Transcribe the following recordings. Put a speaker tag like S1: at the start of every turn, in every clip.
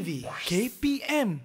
S1: Vivi, KPM.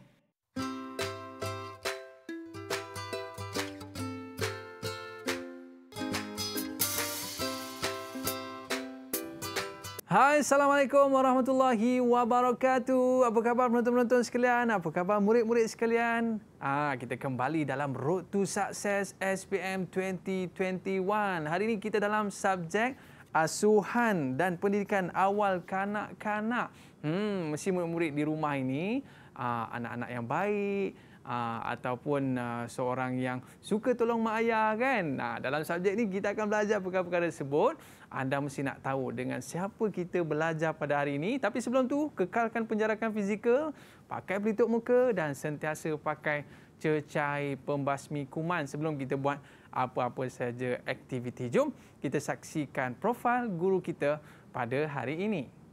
S1: Hai, Assalamualaikum warahmatullahi wabarakatuh. Apa khabar penonton-penonton sekalian? Apa khabar murid-murid sekalian? Ah, kita kembali dalam Road to Success SPM 2021. Hari ini kita dalam subjek asuhan dan pendidikan awal kanak-kanak. Hmm, mesti murid-murid di rumah ini ah, anak-anak yang baik ah, ataupun ah, seorang yang suka tolong mak ayah kan. Nah, dalam subjek ini kita akan belajar perkara-perkara tersebut. Anda mesti nak tahu dengan siapa kita belajar pada hari ini. Tapi sebelum tu kekalkan penjarakan fizikal, pakai pelitup muka dan sentiasa pakai cecai pembasmi kuman sebelum kita buat apa-apa saja aktiviti. Jom kita saksikan profil guru kita pada hari ini.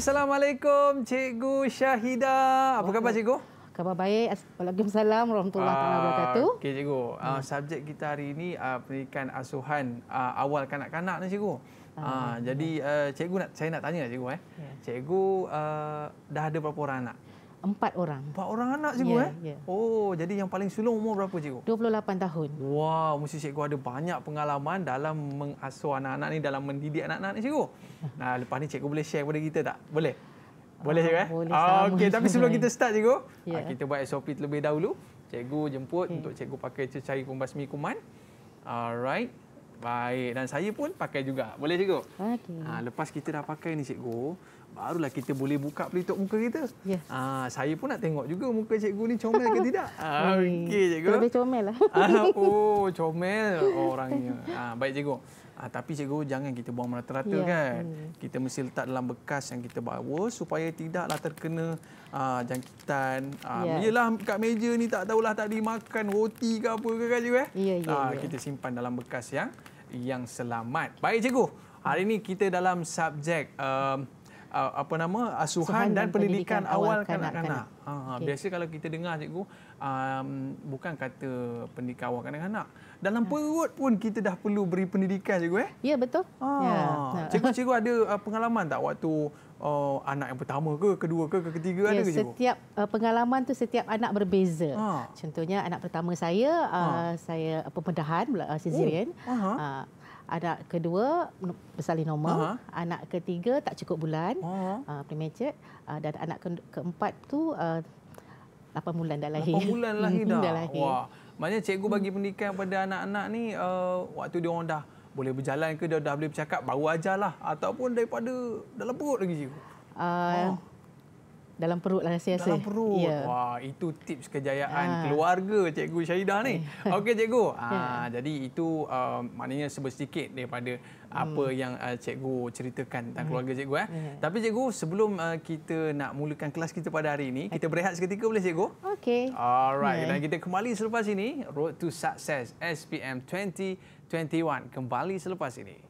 S1: Assalamualaikum Cikgu Syahida. Apa khabar Cikgu?
S2: Khabar baik. Waalaikumsalam warahmatullahi ah, wabarakatuh.
S1: Okey Cikgu, hmm. uh, subjek kita hari ini uh, pendidikan asuhan uh, awal kanak-kanak ni Cikgu. Uh, hmm. Jadi uh, Cikgu nak, saya nak tanya Cikgu eh. Yeah. Cikgu uh, dah ada berapa orang anak?
S2: Empat orang. Empat orang anak cikgu yeah, eh?
S1: Yeah. Oh, jadi yang paling sulung umur berapa cikgu? 28 tahun. Wow, mesti cikgu ada banyak pengalaman dalam mengasuh anak-anak ni dalam mendidik anak-anak ni cikgu. Nah, lepas ni cikgu boleh share kepada kita tak? Boleh. Boleh ah, cikgu eh? Boleh. Oh, okey, tapi sebelum kita start cikgu, yeah. Ya. kita buat SOP terlebih dahulu. Cikgu jemput okay. untuk cikgu pakai cecair pembasmi kuman. Alright. Baik, dan saya pun pakai juga. Boleh cikgu? Okay. Ha, ah, lepas kita dah pakai ni cikgu, barulah kita boleh buka pelitup muka kita. Yes. Aa, ah, saya pun nak tengok juga muka cikgu ni comel ke tidak. Ah, hmm. Okey cikgu. Lebih
S2: comel lah. Aa, ah,
S1: oh comel orangnya. Aa, baik cikgu. Ha, tapi cikgu jangan kita buang merata-rata ya. kan. Hmm. Kita mesti letak dalam bekas yang kita bawa supaya tidaklah terkena uh, jangkitan. Iyalah uh, ya. kat meja ni tak tahulah tadi makan roti ke apa ke kan cikgu eh. Ya, ya, ha, ya. Kita simpan dalam bekas yang yang selamat. Baik cikgu. Hari ini kita dalam subjek uh, uh, apa nama asuhan dan, dan pendidikan, pendidikan awal kanak-kanak. kanak-kanak. Ha, ah, ah, okay. biasa kalau kita dengar cikgu um, bukan kata pendidikan awal kanak-kanak. Dalam ha. perut pun kita dah perlu beri pendidikan cikgu eh? Ya betul. Ha. Ya. Cikgu-cikgu ada uh, pengalaman tak waktu Oh, anak yang pertama ke, kedua ke, ketiga ya, ada ke? Setiap
S2: uh, pengalaman tu setiap anak berbeza. Ha. Contohnya anak pertama saya, ha. saya eh, pembedahan, uh, cesarean. Oh. Uh-huh. Uh, anak kedua bersalin normal, uh-huh. anak ketiga tak cukup bulan, uh-huh. uh, premature uh, dan anak ke- keempat tu uh, ah, 8 bulan dah lahir. 8 bulan lahir dah. dah lahir. Wah.
S1: Maknanya cikgu bagi hmm. pendidikan pada anak-anak ni uh, waktu dia orang dah boleh berjalan ke dia dah boleh bercakap baru ajarlah ataupun daripada dalam perut lagi cikgu.
S2: Uh, oh dalam perut lah
S1: saya rasa. Dalam perut. Ya. Wah, itu tips kejayaan ha. keluarga Cikgu Syahidah ni. Ya. Okey Cikgu. Ha, ya. jadi itu uh, maknanya sebersikit daripada hmm. apa yang uh, Cikgu ceritakan tentang hmm. keluarga Cikgu eh. Ya. Tapi Cikgu, sebelum uh, kita nak mulakan kelas kita pada hari ini, kita berehat seketika boleh Cikgu? Okey. Alright, ya. dan kita kembali selepas ini Road to Success SPM 2021 kembali selepas ini.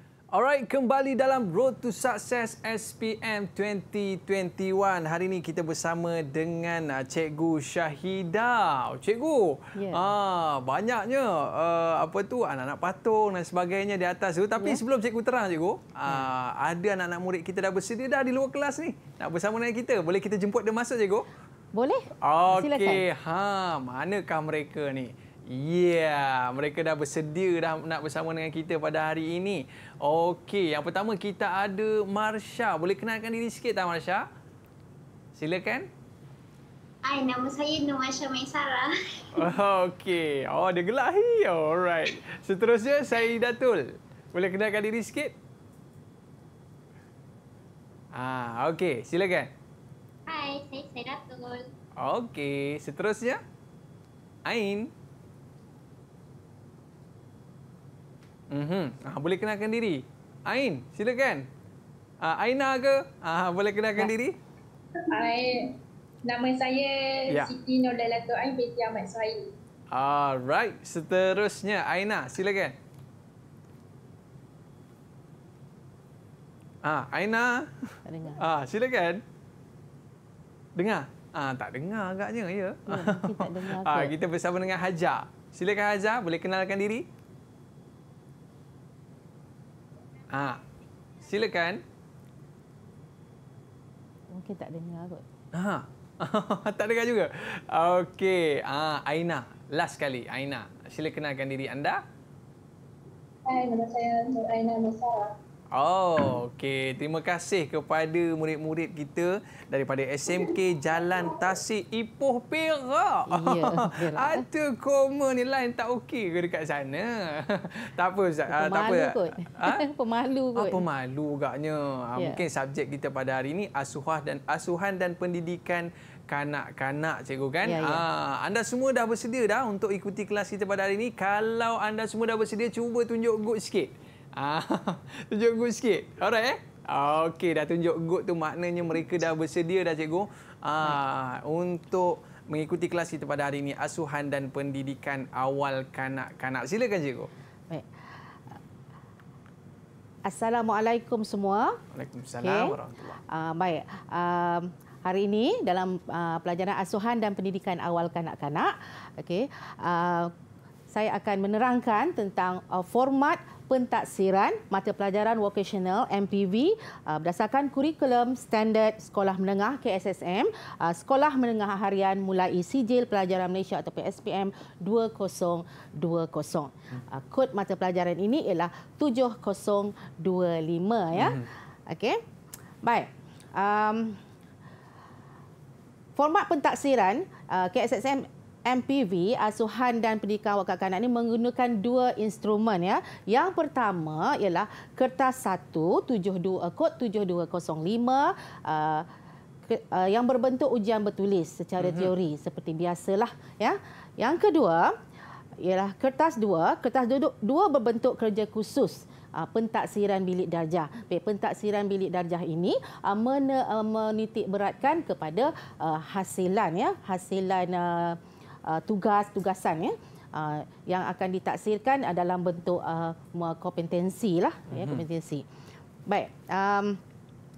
S1: Alright, kembali dalam Road to Success SPM 2021. Hari ini kita bersama dengan ah, Cikgu Syahida. Oh, Cikgu, yeah. ah banyaknya uh, apa tu anak-anak patung dan sebagainya di atas tu. Tapi yeah. sebelum Cikgu terang, Cikgu, yeah. Ya. ada anak-anak murid kita dah bersedia dah di luar kelas ni. Nak bersama dengan kita. Boleh kita jemput dia masuk, Cikgu? Boleh. Okay. Silakan. Okey, ha, manakah mereka ni? Yeah, mereka dah bersedia dah nak bersama dengan kita pada hari ini. Okey, yang pertama kita ada Marsha. Boleh kenalkan diri sikit tak Marsha? Silakan. Hai, nama saya Nur Marsha Maisara. Okey. Oh, dia gelak. Alright. Seterusnya, saya Datul. Boleh kenalkan diri sikit? Ah, Okey, silakan.
S3: Hai, saya, Datul.
S1: Okey, seterusnya. Ain. Hmm. Ah boleh kenalkan diri. Ain, silakan. Ah Aina ke? Ah boleh kenalkan ya. diri?
S2: Hai. Nama saya ya. Siti Nodala Tu Ain binti Ahmad Suhaili.
S1: Alright. Seterusnya Aina, silakan. Ah Aina. Tak dengar. Ah silakan. Dengar. Ah tak dengar agaknya ya. ya tak Ah kita bersama dengan Haja. Silakan Haja, boleh kenalkan diri? Ha. Silakan.
S2: Mungkin tak dengar kot.
S1: Ha. tak dengar juga. Okey, ha, Aina, last kali Aina. Sila kenalkan diri anda.
S2: Hai, nama saya Nur Aina Masara.
S1: Oh, okey. Terima kasih kepada murid-murid kita daripada SMK Jalan Tasik Ipoh Perak. Ya, Ada koma ni lain tak okey ke dekat sana? Tak apa, Ustaz. Ah, pemalu tak apa. Kot. Ha?
S2: Pemalu ah, kot. Ha,
S1: pemalu agaknya. Ah, ya. Mungkin subjek kita pada hari ini asuhan dan asuhan dan pendidikan kanak-kanak cikgu kan ya, ya. Ha, anda semua dah bersedia dah untuk ikuti kelas kita pada hari ini kalau anda semua dah bersedia cuba tunjuk good sikit Ah, tunjuk good sikit. Alright eh? Okey, dah tunjuk good tu maknanya mereka dah bersedia dah cikgu. Ah, untuk mengikuti kelas kita pada hari ini asuhan dan pendidikan awal kanak-kanak. Silakan cikgu.
S2: Baik. Assalamualaikum semua.
S1: Waalaikumsalam okay. warahmatullahi.
S2: Uh, baik. Uh, hari ini dalam uh, pelajaran asuhan dan pendidikan awal kanak-kanak, okey, uh, saya akan menerangkan tentang format pentaksiran mata pelajaran vocational MPV uh, berdasarkan kurikulum standard sekolah menengah KSSM uh, sekolah menengah harian mulai sijil pelajaran Malaysia atau PSPM 2020. Uh, kod mata pelajaran ini ialah 7025 ya. Hmm. Okey. Baik. Um, format pentaksiran uh, KSSM MPV asuhan dan pendidikan awak kanak-kanak ini menggunakan dua instrumen ya. Yang pertama ialah kertas 172 eh, kod 7205 uh, eh, eh, yang berbentuk ujian bertulis secara uh-huh. teori seperti biasalah ya. Yang kedua ialah kertas 2, kertas duduk 2 berbentuk kerja khusus Uh, pentaksiran bilik darjah. Baik, pentaksiran bilik darjah ini uh, men, uh, menitik beratkan kepada uh, hasilan ya, hasilan uh Uh, tugas-tugasan ya. Uh, yang akan ditaksirkan uh, dalam bentuk uh, kompetensi lah, mm-hmm. ya, mhm. kompetensi. Baik, um,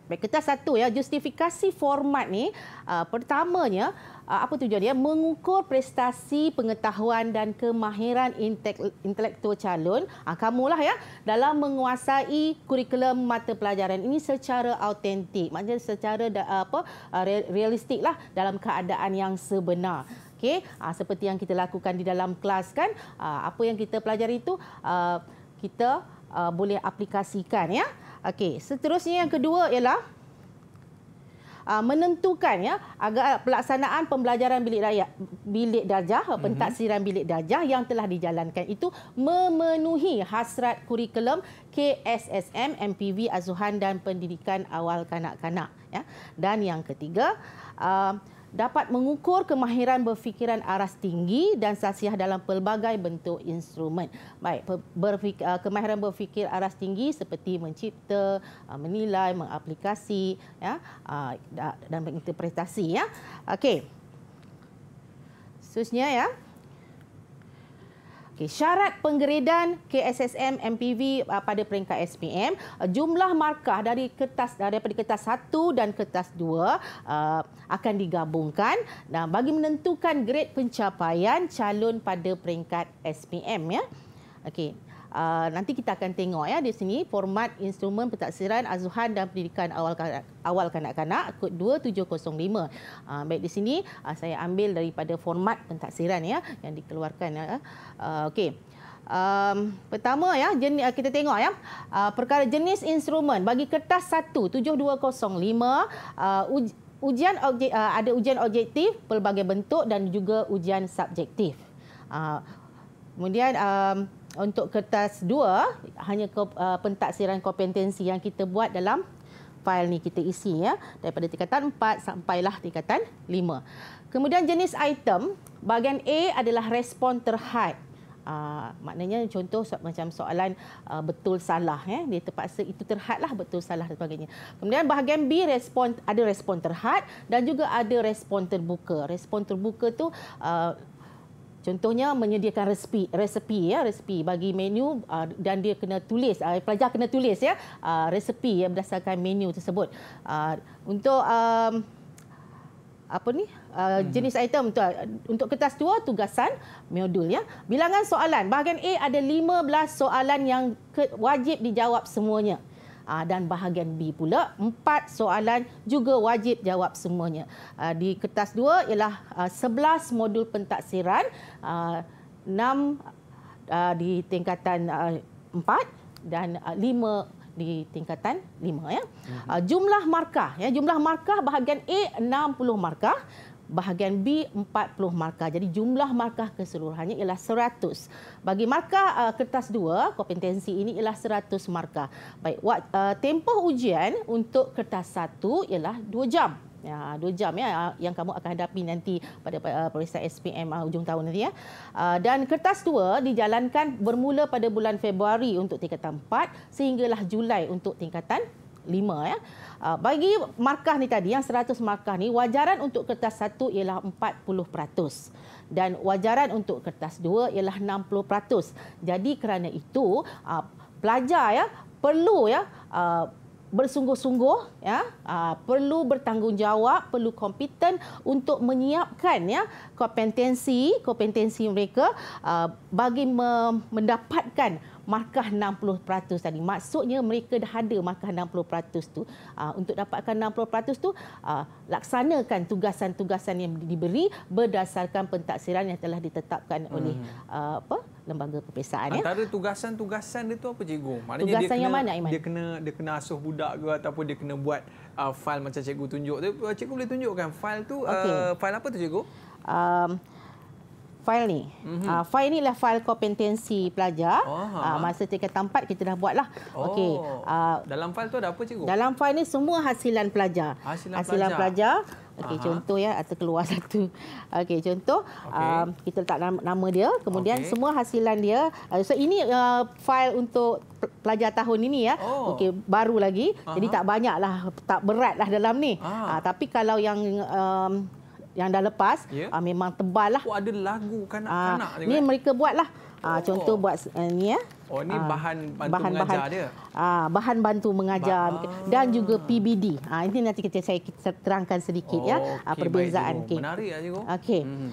S2: baik kita satu ya justifikasi format ni. Uh, pertamanya uh, apa dia Mengukur prestasi pengetahuan dan kemahiran intelektual calon, uh, ah, kamu lah ya dalam menguasai kurikulum mata pelajaran ini secara autentik, maksudnya secara uh, apa uh, realistik lah dalam keadaan yang sebenar okey uh, seperti yang kita lakukan di dalam kelas kan uh, apa yang kita pelajari itu uh, ah, kita uh, boleh aplikasikan ya okey seterusnya yang kedua ialah menentukan ya agar pelaksanaan pembelajaran bilik rakyat bilik darjah mhm. pentaksiran bilik darjah yang telah dijalankan itu memenuhi hasrat kurikulum KSSM MPV Azuhan dan pendidikan awal kanak-kanak ya dan yang ketiga uh, dapat mengukur kemahiran berfikiran aras tinggi dan sasiah dalam pelbagai bentuk instrumen. Baik, berfikir, ah, kemahiran berfikir aras tinggi seperti mencipta, ah, menilai, mengaplikasi ya, ah, dan menginterpretasi. Ya. Okey. Seterusnya, ya. Okey, syarat penggeredan KSSM MPV uh, pada peringkat SPM, uh, jumlah markah dari kertas daripada kertas 1 dan kertas 2 uh, akan digabungkan dan bagi menentukan grade pencapaian calon pada peringkat SPM ya. Okey. Ah, nanti kita akan tengok ya di sini format instrumen pentaksiran azuhan dan pendidikan awal awal kanak-kanak kod 2705. Uh, ah, baik di sini ah, saya ambil daripada format pentaksiran ya yang dikeluarkan ya. Uh, okay. Um, pertama ya jenis, kita tengok ya perkara jenis instrumen bagi kertas 1 7205 uh, uj, ujian objek, uh, ada ujian objektif pelbagai bentuk dan juga ujian subjektif. Uh, kemudian um, untuk kertas 2 hanya ke, uh, pentaksiran kompetensi yang kita buat dalam fail ni kita isi ya daripada tingkatan 4 sampailah tingkatan 5. Kemudian jenis item bahagian A adalah respon terhad. Aa, ah, maknanya contoh so, macam soalan uh, betul salah ya dia terpaksa itu terhadlah betul salah dan sebagainya. Kemudian bahagian B respon ada respon terhad dan juga ada respon terbuka. Respon terbuka tu uh, Contohnya menyediakan resipi, resipi ya, resipi bagi menu uh, dan dia kena tulis, uh, pelajar kena tulis ya, uh, resipi yang berdasarkan menu tersebut. Untuk um, apa ni? Hmm. jenis item untuk untuk kertas tua tugasan modul ya. Bilangan soalan, bahagian A ada 15 soalan yang wajib dijawab semuanya. Ah, dan bahagian B pula. Empat soalan juga wajib jawab semuanya. Ah, di kertas dua ialah ah, sebelas modul pentaksiran, enam di tingkatan empat dan lima di tingkatan lima ya. Mhm. Jumlah markah ya jumlah markah bahagian A puluh markah, bahagian B 40 markah. Jadi jumlah markah keseluruhannya ialah 100. Bagi markah uh, kertas 2, kompetensi ini ialah 100 markah. Baik, uh, tempoh ujian untuk kertas 1 ialah 2 jam. Ya, dua jam ya yang kamu akan hadapi nanti pada uh, periksa SPM uh, ujung tahun nanti ya. Uh, dan kertas dua dijalankan bermula pada bulan Februari untuk tingkatan 4 sehinggalah Julai untuk tingkatan lima ya. Ah, bagi markah ni tadi, yang 100 markah ni, wajaran untuk kertas satu ialah 40% dan wajaran untuk kertas dua ialah 60%. Jadi kerana itu, ah, pelajar ya perlu ya ah, bersungguh-sungguh ya perlu bertanggungjawab perlu kompeten untuk menyiapkan ya kompetensi kompetensi mereka bagi mendapatkan markah 60% tadi. Maksudnya mereka dah ada markah 60% tu. Uh, untuk dapatkan 60% tu, uh, laksanakan tugasan-tugasan yang diberi berdasarkan pentaksiran yang telah ditetapkan hmm. oleh uh, apa? lembaga peperiksaan ya. Antara
S1: tugasan-tugasan dia tu apa cikgu? Maknanya tugasan dia kena, yang mana Iman? Dia kena dia kena asuh budak ke ataupun dia kena buat uh, fail macam cikgu tunjuk. Cikgu boleh tunjukkan fail tu okay. uh, fail apa tu cikgu?
S2: Um, file ni. Mm-hmm. Uh, file ni lah file kompetensi pelajar. Uh, masa tingkat tempat kita dah buatlah. Oh. Okey. Uh, ah,
S1: dalam file tu ada apa cikgu? Dalam
S2: file ni semua hasilan pelajar. Hasilan, hasilan pelajar. pelajar. Okey, contoh ya atau keluar satu. Okey, contoh okay. uh, kita letak nama, nama dia, kemudian okay. semua hasilan dia. Uh, so ini uh, file untuk pelajar tahun ini ya. Oh. Okey, baru lagi. Aha. Jadi tak banyaklah, tak beratlah dalam ni. Uh, tapi kalau yang um, yang dah lepas yeah. Ya. uh, memang tebal lah. Oh, ada lagu kan kanak anak ah, eh? ni mereka buat lah. Uh, ah, oh. Contoh buat uh, ni ya. Uh.
S1: Oh, ini ah, bahan bantu bahan, mengajar bahan, dia.
S2: Uh, bahan bantu mengajar bah dan juga PBD. Uh, ini nanti kita saya terangkan sedikit ya. oh, ya okay, perbezaan. Okay. Menarik saja. Okey. Hmm.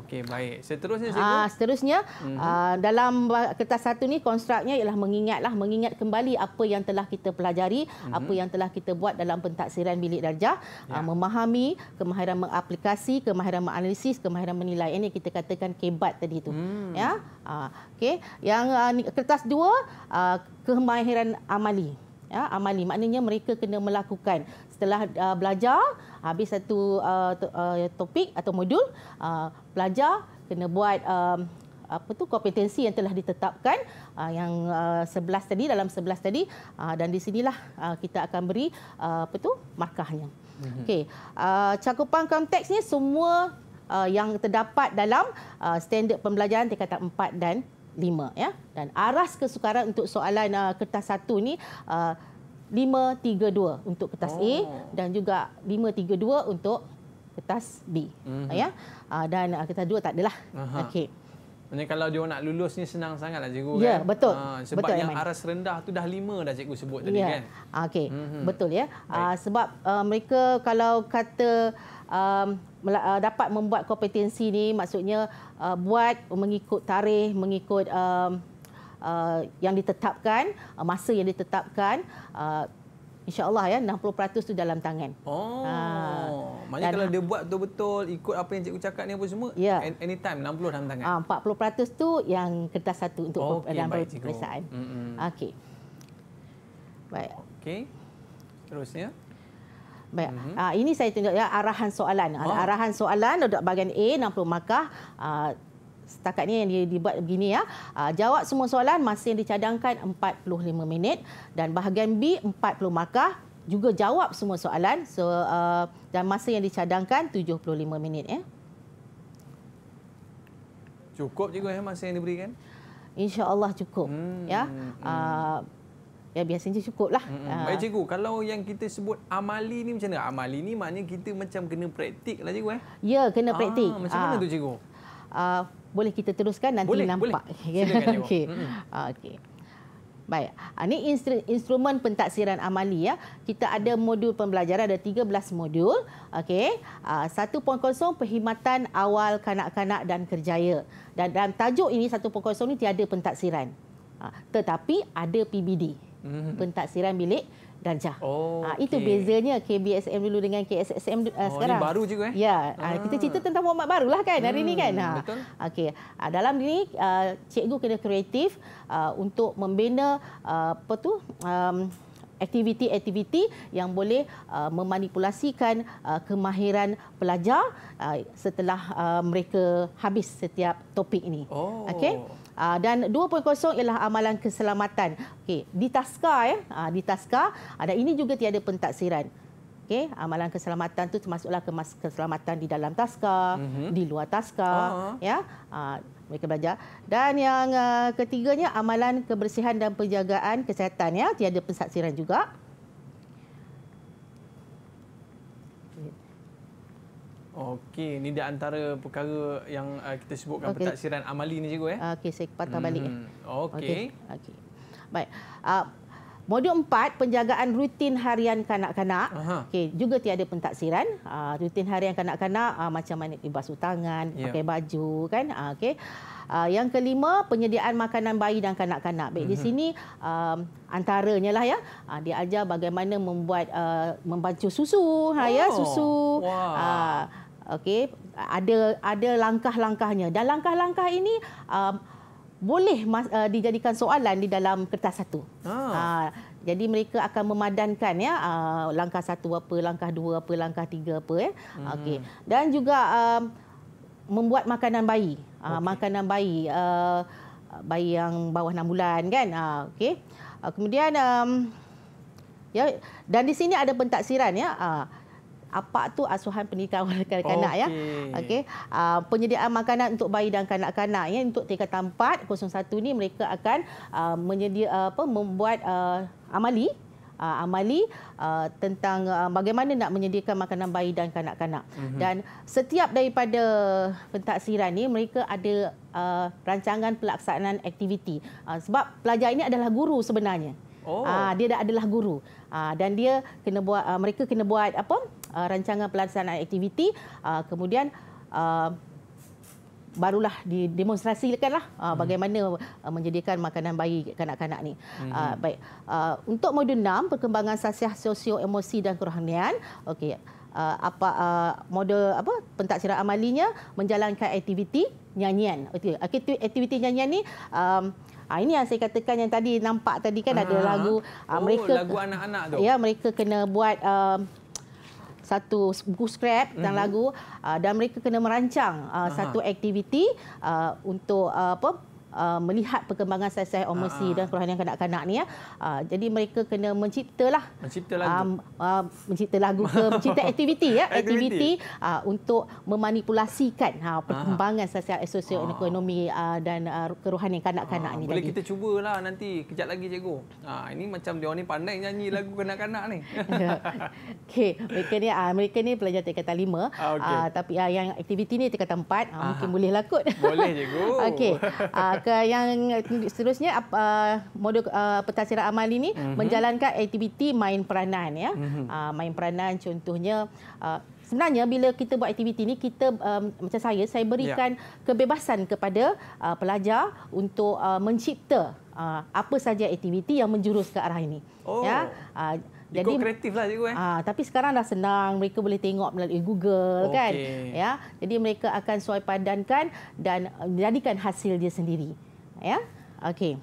S1: Okey, baik. Seterusnya, Cikgu? Ah,
S2: seterusnya, uh mhm. ah, -huh. dalam kertas satu ni konstruknya ialah mengingatlah, mengingat kembali apa yang telah kita pelajari, uh mhm. -huh. apa yang telah kita buat dalam pentaksiran bilik darjah, ah, ya. uh, memahami, kemahiran mengaplikasi, kemahiran menganalisis, kemahiran menilai. Ini kita katakan kebat tadi itu. Hmm. Ya? Ah, okey. Yang uh, kertas dua, uh, kemahiran amali. Ya, amali, maknanya mereka kena melakukan. Setelah uh, belajar, habis satu uh, uh, topik atau modul uh, pelajar kena buat um, apa tu kompetensi yang telah ditetapkan uh, yang uh, 11 tadi dalam 11 tadi uh, dan di sinilah uh, kita akan beri uh, apa tu markahnya mm-hmm. okey uh, cakupan konteks ni semua uh, yang terdapat dalam uh, standard pembelajaran tingkatan 4 dan 5 ya dan aras kesukaran untuk soalan uh, kertas 1 ni uh, 532 untuk kertas oh. A dan juga 532 untuk kertas B. Uh mhm. -huh. Ya. Uh, dan uh, kertas dua tak adalah. Okey.
S1: Maksudnya kalau dia nak lulus ni senang sangatlah cikgu ya, kan. Ya, betul. Ha, sebab betul, yang Iman. aras rendah tu dah lima dah cikgu sebut tadi ya. kan.
S2: Okey, mm -hmm. betul ya. Ha, sebab uh, mereka kalau kata um, dapat membuat kompetensi ni maksudnya uh, buat mengikut tarikh, mengikut... Um, Uh, yang ditetapkan, uh, masa yang ditetapkan uh, InsyaAllah ya 60% tu dalam tangan. Oh. Ah, ha. Maknanya kalau dia
S1: buat betul-betul ikut apa yang cikgu cakap ni apa semua Yeah, anytime 60 dalam tangan.
S2: Ah ha, 40% tu yang kertas satu untuk okay, dalam peperiksaan. Mm-hmm. Okey. Baik. Okey. Terusnya. Baik. Mm-hmm. Ha, ini saya tunjuk ya arahan soalan. Oh. Arahan soalan dekat bahagian A 60 markah ah setakat ni yang dia dibuat begini ya. Ah, jawab semua soalan masa yang dicadangkan 45 minit dan bahagian B 40 markah juga jawab semua soalan so uh, dan masa yang dicadangkan 75 minit ya. Cukup juga ya masa yang diberikan? Insya-Allah cukup hmm, ya. Hmm. Uh, Ya biasanya cukup lah. Hmm, hmm. baik cikgu,
S1: kalau yang kita sebut amali ni macam mana? Amali ni maknanya kita macam kena praktik lah cikgu eh? Ya, kena praktik. Ah, macam mana ah. tu cikgu?
S2: Uh, boleh kita teruskan nanti boleh, nampak. Boleh. Okey. Okay. Okey. Ah, Baik. Ini ah, instrumen pentaksiran amali ya. Kita ada modul pembelajaran ada 13 modul. Okey. Uh, 1.0 perkhidmatan awal kanak-kanak dan kerjaya. Dan dalam tajuk ini 1.0 ni tiada pentaksiran. Ah, tetapi ada PBD. Mm-hmm. Pentaksiran bilik darjah. Ah, oh, ha, itu okay. bezanya KBSM dulu dengan KSSM uh, ah, oh, sekarang. Oh, baru juga eh? Ya, ah. ah kita cerita tentang Muhammad barulah kan hari hmm, ini kan. Ha. Betul. Okey, dalam ni uh, cikgu kena kreatif uh, untuk membina uh, apa tu? Um, aktiviti-aktiviti yang boleh uh, memanipulasikan uh, kemahiran pelajar uh, setelah uh, mereka habis setiap topik ini. Oh. Okey. Ah, dan 2.0 ialah amalan keselamatan. Okey, di taska ya, eh? aa, ah, di taska ada ah, ini juga tiada pentaksiran. Okey, amalan keselamatan tu termasuklah kemas keselamatan di dalam taska, mm-hmm. di luar taska uh-huh. ya. Aa, mereka belajar. Dan yang uh, ketiganya amalan kebersihan dan penjagaan kesihatan ya, tiada pentaksiran juga.
S1: Okey, ni di antara perkara yang uh, kita sebutkan okay. pentaksiran
S2: amali ni cikgu eh. Ah, okey, saya patah eh. hmm. balik. Okey. Okey. Okay. Baik. Uh, modul 4 penjagaan rutin harian kanak-kanak. Okey, juga tiada pentaksiran. Uh, rutin harian kanak-kanak uh, macam mana basuh tangan, yeah. pakai baju kan. Uh, Okey. Uh, yang kelima penyediaan makanan bayi dan kanak-kanak. Baik mm-hmm. di mhm. sini um, antaranya lah ya. Uh, dia ajar bagaimana membuat uh, membancuh susu, oh. ha ya oh, susu. Wow. Uh, okey ada ada langkah-langkahnya dan langkah-langkah ini uh, boleh mas, uh, dijadikan soalan di dalam kertas satu. Ah. Uh, jadi mereka akan memadankan ya uh, langkah satu apa langkah dua apa langkah tiga apa ya. Hmm. Okey. Dan juga uh, membuat makanan bayi. Uh, ah, okay. makanan bayi uh, bayi yang bawah enam bulan kan. Ah uh, okey. Uh, kemudian um, ya dan di sini ada pentaksiran ya apa tu asuhan pendidikan awal kanak-kanak okay. ya. Okey. Uh, penyediaan makanan untuk bayi dan kanak-kanak ya untuk tingkat tempat 01 ni mereka akan uh, menyedia uh, apa membuat uh, amali Uh, amali uh, tentang uh, bagaimana nak menyediakan makanan bayi dan kanak-kanak. Mm-hmm. Dan setiap daripada pentaksiran ini, mereka ada uh, rancangan pelaksanaan aktiviti. Uh, sebab pelajar ini adalah guru sebenarnya.
S3: Oh. Uh, dia dah
S2: adalah guru. Uh, dan dia kena buat uh, mereka kena buat apa? uh, rancangan pelaksanaan aktiviti uh, kemudian uh, barulah didemonstrasikanlah uh, hmm. bagaimana uh, menjadikan makanan bayi kanak-kanak ni. Hmm. Uh, baik. untuk modul 6 perkembangan sasiah sosio emosi dan kerohanian. Okey. apa modul apa pentadsiran amalinya menjalankan aktiviti nyanyian. Okey aktiviti nyanyian ni um, Ha, ini yang saya katakan yang tadi nampak tadi kan ada lagu uh, mereka oh, lagu anak-anak tu. Ya mereka kena buat uh, satu buku skrip tentang mm-hmm. lagu uh, dan mereka kena merancang uh, satu aktiviti uh, untuk uh, apa uh, melihat perkembangan sel-sel omosi ah, ah. dan kerohanian kanak-kanak ni ya. Uh, jadi mereka kena menciptalah mencipta lagu um, uh, mencipta lagu ke mencipta aktiviti ya aktiviti uh, untuk memanipulasikan uh, perkembangan sosial sel sosioekonomi uh, dan uh, kerohanian kanak-kanak Aa, ni. Boleh tadi. kita
S1: cubalah nanti kejap lagi cikgu. uh, ini macam dia ni pandai nyanyi lagu kanak-kanak ni.
S2: Okay, mereka ni uh, mereka ni pelajar tingkat 5 okay. uh, tapi uh, yang aktiviti ni tingkat empat uh, mungkin boleh lah kot. Boleh cikgu. Okay. Uh, ke yang seterusnya uh, modul uh, pentasiran amal ini mm-hmm. menjalankan aktiviti main peranan ya mm-hmm. uh, main peranan contohnya uh, sebenarnya bila kita buat aktiviti ini kita um, macam saya saya berikan yeah. kebebasan kepada uh, pelajar untuk uh, mencipta uh, apa saja aktiviti yang menjurus ke arah ini oh. ya uh, jadi cukup kreatif lah cikgu eh. Ah, tapi sekarang dah senang. Mereka boleh tengok melalui Google okay. kan. Ya. Jadi mereka akan suai padankan dan eh, jadikan hasil dia sendiri. Ya. Okey.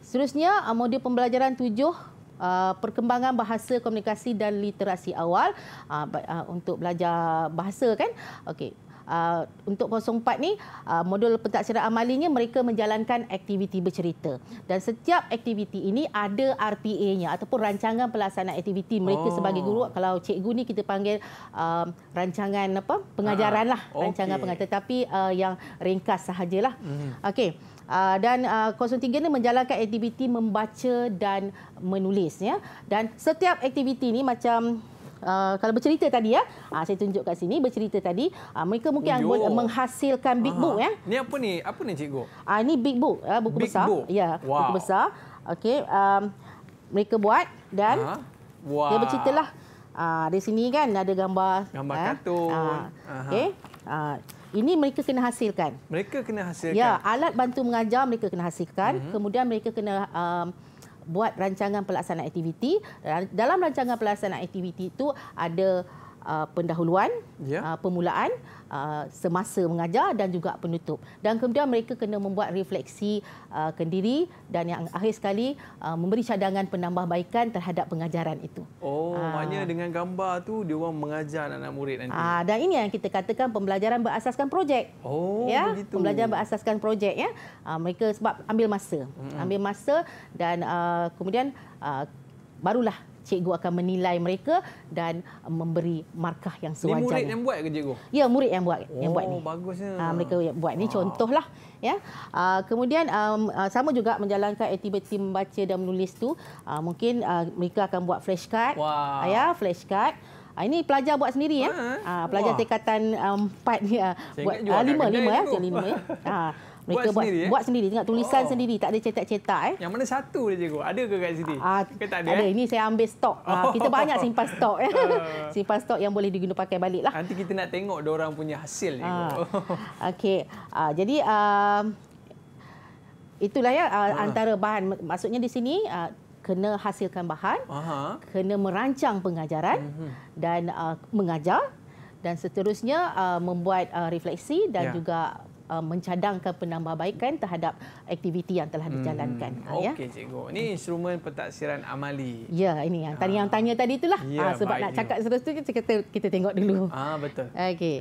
S2: Seterusnya eh, modul pembelajaran tujuh eh, perkembangan bahasa komunikasi dan literasi awal ah, ah, untuk belajar bahasa kan. Okey. Ah, untuk 04 ni uh, modul pentaksiran amalinya mereka menjalankan aktiviti bercerita dan setiap aktiviti ini ada RPA-nya ataupun rancangan pelaksanaan aktiviti mereka oh. sebagai guru kalau cikgu ni kita panggil uh, rancangan apa pengajaran lah okay. rancangan pengajaran tapi uh, yang ringkas sahajalah mm. okey Uh, dan uh, 03 ni menjalankan aktiviti membaca dan menulis ya dan setiap aktiviti ni macam Uh, kalau bercerita tadi ya, uh, saya tunjuk kat sini bercerita tadi, uh, mereka mungkin Yo. menghasilkan big Aha. book ya.
S1: Ini apa ni? Apa ni cikgu?
S2: Ah uh, ni big book, uh, buku big besar. Book. Ya, wow. buku besar. Okey, um, mereka buat dan wow. dia berceritalah uh, di sini kan ada gambar gambar ya. uh, katun. Uh, Okey. Uh, ini mereka kena hasilkan.
S1: Mereka kena hasilkan. Ya,
S2: alat bantu mengajar mereka kena hasilkan. Uh-huh. Kemudian mereka kena um, buat rancangan pelaksanaan aktiviti. Dalam rancangan pelaksanaan aktiviti itu ada uh, pendahuluan, yeah. uh, permulaan, uh, semasa mengajar dan juga penutup. Dan kemudian mereka kena membuat refleksi uh, kendiri dan yang akhir sekali uh, memberi cadangan penambahbaikan terhadap pengajaran itu.
S1: Oh, uh, maknanya dengan gambar tu dia orang mengajar anak-anak murid nanti. Ah, uh,
S2: dan ini yang kita katakan pembelajaran berasaskan projek. Oh, ya? begitu. Pembelajaran berasaskan projek ya. Uh, mereka sebab ambil masa. Hmm. Ambil masa dan uh, kemudian uh, barulah cikgu akan menilai mereka dan uh, memberi markah yang sewajarnya. Ini murid yang buat ke cikgu? Ya, murid yang buat yang buat ni. Oh, bagusnya. Uh, mereka yang buat ni ha. contohlah ya. Uh, kemudian um, uh, sama juga menjalankan aktiviti membaca dan menulis tu, uh, mungkin uh, mereka akan buat flashcard. Wah. Ya, flashcard. ini pelajar buat sendiri ya. Uh, pelajar Wah. tingkatan um, 4 ya. Saya buat 5 5 ya, 5 ya. Mereka buat sendiri. Buat, eh? buat sendiri. Tengok tulisan oh. sendiri. Tak ada cetak-cetak. Eh? Yang mana satu
S1: je kot? Ada ke kat sini? Uh, ah, ke tak ada. ada. Eh? Ini
S2: saya ambil stok. Ah, oh. kita banyak simpan stok. Eh? Uh. simpan stok yang boleh digunakan pakai balik. Lah. Nanti
S1: kita nak tengok orang punya hasil. Uh.
S2: Okey. Uh, jadi... Uh, itulah ya uh, antara bahan. Maksudnya di sini... kena hasilkan bahan, Aha. kena merancang pengajaran mhm. dan uh, mengajar dan seterusnya uh, membuat uh, refleksi dan ya. juga uh, mencadangkan penambahbaikan terhadap aktiviti yang telah dijalankan. Hmm. Ah, ya. Okey
S1: cikgu. Ini instrumen pentaksiran amali.
S2: Ya, ini yang tadi yang ah. tanya tadi itulah. Ya, ha, sebab nak cakap seterusnya kita, kita kita tengok dulu. Ah ha, betul. Okey.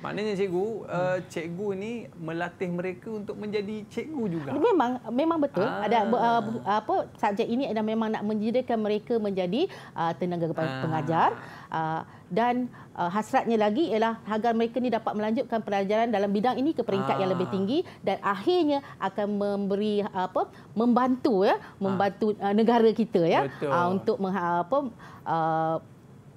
S2: Maknanya
S1: cikgu, uh, cikgu ini melatih mereka untuk menjadi cikgu juga. Memang
S2: memang betul. Ada ah. apa subjek ini adalah memang nak menjadikan mereka menjadi uh, tenaga ah. pengajar. Ah dan uh, hasratnya lagi ialah agar mereka ni dapat melanjutkan pelajaran dalam bidang ini ke peringkat ha. yang lebih ah. tinggi dan akhirnya akan memberi uh, apa membantu ya membantu ha. negara kita ya uh, untuk mengha- uh, apa uh,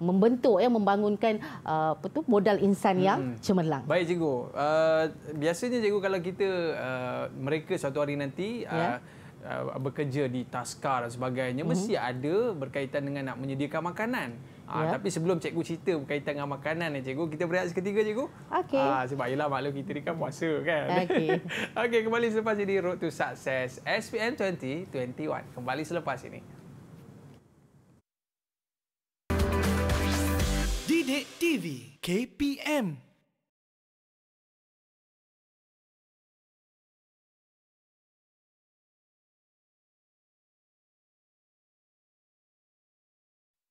S2: membentuk ya membangunkan uh, apa tu modal insan hmm. yang cemerlang.
S1: Baik cikgu. Uh, biasanya cikgu kalau kita uh, mereka suatu hari nanti uh, ya bekerja di taskar dan sebagainya mm-hmm. mesti ada berkaitan dengan nak menyediakan makanan. Ha, yeah. Tapi sebelum cikgu cerita berkaitan dengan makanan, cikgu, kita berehat seketika, cikgu. Okey. Ha, sebab ialah maklum kita ni kan puasa, kan? Okey. Okey, kembali selepas ini Road to Success SPM 2021. Kembali selepas ini.
S3: Didik TV KPM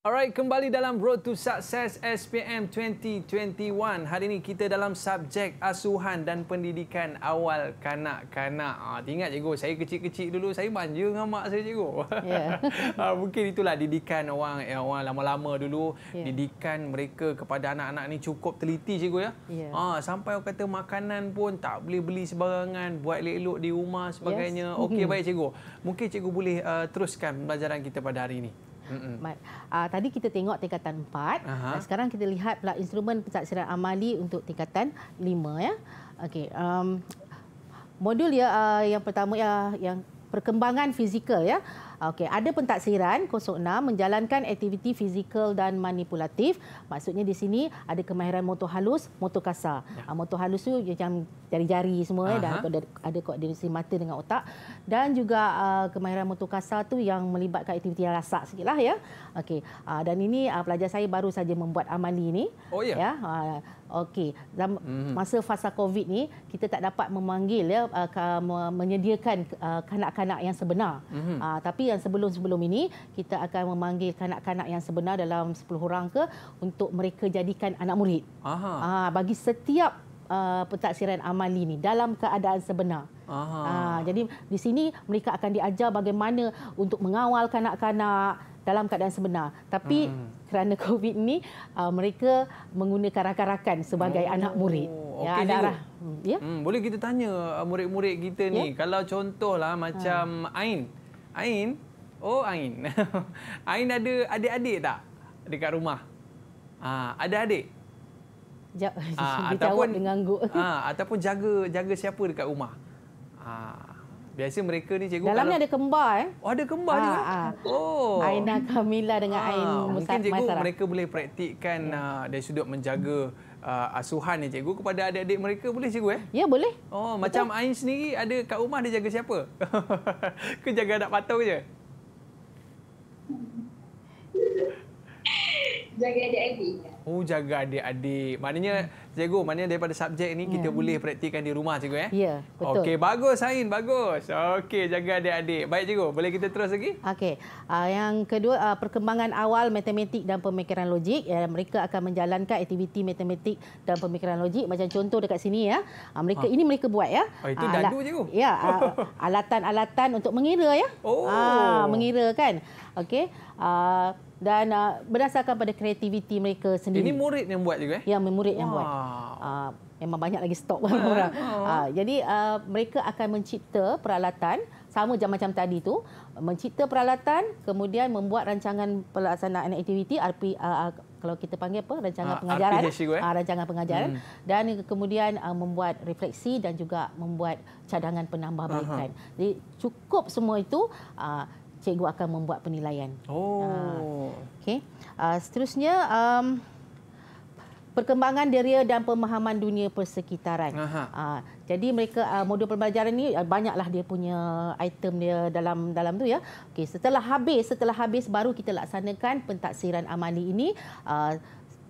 S3: Alright, kembali dalam Road
S1: to Success SPM 2021. Hari ini kita dalam subjek asuhan dan pendidikan awal kanak-kanak. Ah, ha, ingat cikgu, saya kecil-kecil dulu saya manja dengan mak saya cikgu. Yeah. Ah, mungkin itulah didikan orang yang eh, orang lama-lama dulu, yeah. didikan mereka kepada anak-anak ni cukup teliti cikgu ya. Yeah. Ha, sampai orang kata makanan pun tak boleh beli sebarangan, buat elok-elok di rumah sebagainya. Yes. Okey mm-hmm. baik cikgu. Mungkin cikgu boleh uh, teruskan pembelajaran kita pada hari ini.
S2: Mm-hmm. Uh, tadi kita tengok tingkatan 4. Uh-huh. Sekarang kita lihat pula instrumen pentaksiran amali untuk tingkatan 5 ya. Okey, um, modul ya uh, yang pertama ya yang perkembangan fizikal ya. Okey, ada pentadsiran 06 menjalankan aktiviti fizikal dan manipulatif. Maksudnya di sini ada kemahiran motor halus, motor kasar. Ya. Ah, motor halus tu macam dari jari semua ya, dan ada, ada koordinasi mata dengan otak dan juga uh, kemahiran motor kasar tu yang melibatkan aktiviti yang rasak sikitlah ya. Okey, uh, dan ini uh, pelajar saya baru saja membuat amali ini. Oh ya. ya uh, Okey, dalam mhm. masa fasa Covid ni kita tak dapat memanggil ya uh, menyediakan uh, kanak-kanak yang sebenar. Uh, tapi yang sebelum-sebelum ini kita akan memanggil kanak-kanak yang sebenar dalam 10 orang ke untuk mereka jadikan anak murid. Aha. Ha, bagi setiap uh, ah, pentaksiran amali ini dalam keadaan sebenar. Aha. Ha, jadi di sini mereka akan diajar bagaimana untuk mengawal kanak-kanak dalam keadaan sebenar. Tapi hmm. kerana COVID ini uh, mereka menggunakan rakan-rakan sebagai oh. anak murid. Okay, ya, ada lah.
S1: Ya. Hmm, boleh kita tanya murid-murid kita ni ya? kalau contohlah macam ha. Ain Ain? Oh, Ain. Ain ada adik-adik tak dekat rumah? Ah, ada adik? Jap, ah, ha, ataupun dengan guk. Ha, ataupun jaga jaga siapa dekat rumah? Ah, biasa mereka ni cikgu Dalam kalau... ada
S2: kembar eh? Oh, ada kembar ah, juga. Ah. Oh. Aina Kamila dengan ah, Ain Musa Mungkin cikgu Masara.
S1: mereka boleh praktikkan yeah. ah, dari sudut menjaga hmm uh, asuhan ni cikgu kepada adik-adik mereka boleh cikgu eh? Ya boleh. Oh Betul. macam Ain sendiri ada kat rumah dia jaga siapa? Ke jaga anak patung je?
S3: jaga adik-adik. Ya.
S1: Oh, jaga adik-adik. Maknanya, cikgu, maknanya daripada subjek ini, ya. kita boleh praktikkan di rumah, cikgu. Eh? Ya, betul. Okey, bagus, Ain. Bagus. Okey, jaga adik-adik. Baik, cikgu. Boleh kita terus lagi?
S2: Okey. Uh, yang kedua, uh, perkembangan awal matematik dan pemikiran logik. Ya, mereka akan menjalankan aktiviti matematik dan pemikiran logik. Macam contoh dekat sini. ya. Uh, mereka ha. Ini mereka buat. ya. Oh, itu uh, dadu, cikgu. Ya, alatan-alatan uh, untuk mengira. ya. Oh. Uh, mengira, kan? Okey. Uh, dan uh, berdasarkan pada kreativiti mereka sendiri. Ini murid
S1: yang buat juga? Eh?
S2: Ya, murid wow. yang buat. Uh, memang banyak lagi stok orang. Uh, jadi uh, mereka akan mencipta peralatan sama macam tadi tu, mencipta peralatan, kemudian membuat rancangan pelaksanaan aktiviti RP uh, uh, kalau kita panggil apa rancangan uh, pengajaran, RPG, uh, eh? rancangan pengajaran hmm. dan kemudian uh, membuat refleksi dan juga membuat cadangan penambahbaikan. Uh-huh. Jadi cukup semua itu. Uh, cikgu akan membuat penilaian. Oh. Uh, Okey. Uh, seterusnya um, perkembangan diri dan pemahaman dunia persekitaran. Uh, jadi mereka uh, modul pembelajaran ini uh, banyaklah dia punya item dia dalam dalam tu ya. Okey, setelah habis setelah habis baru kita laksanakan pentaksiran amali ini uh,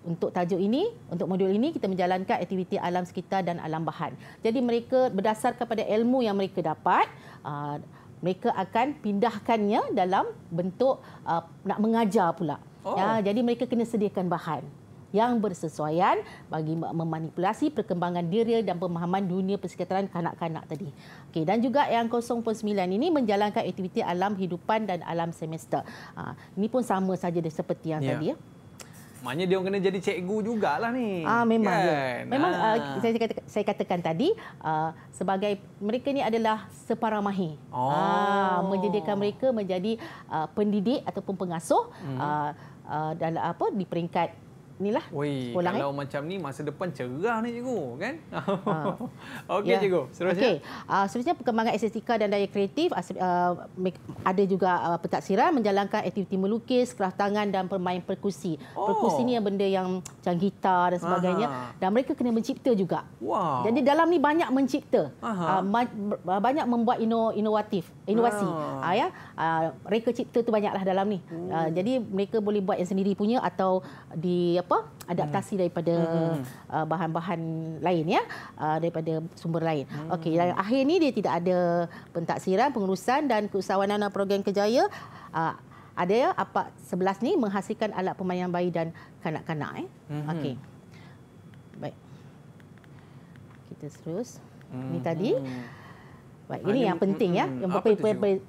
S2: untuk tajuk ini, untuk modul ini kita menjalankan aktiviti alam sekitar dan alam bahan. Jadi mereka berdasarkan kepada ilmu yang mereka dapat, mereka akan pindahkannya dalam bentuk uh, nak mengajar pula. Oh. Ya, jadi mereka kena sediakan bahan yang bersesuaian bagi memanipulasi perkembangan diri dan pemahaman dunia persekitaran kanak-kanak tadi. Okey dan juga yang 0.9 ini menjalankan aktiviti alam hidupan dan alam semester. Ha, ah, ini pun sama saja seperti yang yeah. tadi ya.
S1: Maknanya dia orang kena jadi cikgu jugalah ni. Ah memang. Kan? Ya. Memang uh, saya
S2: katakan, saya katakan tadi uh, sebagai mereka ni adalah separa mahir. oh. uh, menjadikan mereka menjadi uh, pendidik ataupun pengasuh hmm. uh, uh, dan apa di peringkat ni lah sekolah. Kalau
S1: eh. macam ni, masa depan cerah ni cikgu. Kan? Uh. Okey yeah. cikgu, seterusnya. Okay.
S2: Uh, seterusnya, perkembangan estetika dan daya kreatif uh, ada juga uh, pentaksiran menjalankan aktiviti melukis, kerah tangan dan permain perkusi. Oh. Perkusi ni yang benda yang macam gitar dan sebagainya. Uh -huh. Dan mereka kena mencipta juga. Wow. Jadi dalam ni banyak mencipta. Uh -huh. uh, banyak membuat ino inovatif, inovasi. Uh. Uh, ya? uh, ah, mereka cipta tu banyaklah dalam ni. Uh, jadi mereka boleh buat yang sendiri punya atau di apa apa adaptasi hmm. daripada hmm. Uh, bahan-bahan lain ya uh, daripada sumber lain. Hmm. Okey, yang akhir ni dia tidak ada pentaksiran, pengurusan dan keusahawanan program kejaya uh, ada ya apa sebelas ni menghasilkan alat pemain bayi dan kanak-kanak eh. Hmm. Okey. Baik. Kita terus. Hmm. Ini tadi Baik, ini yang penting ya, hmm, yang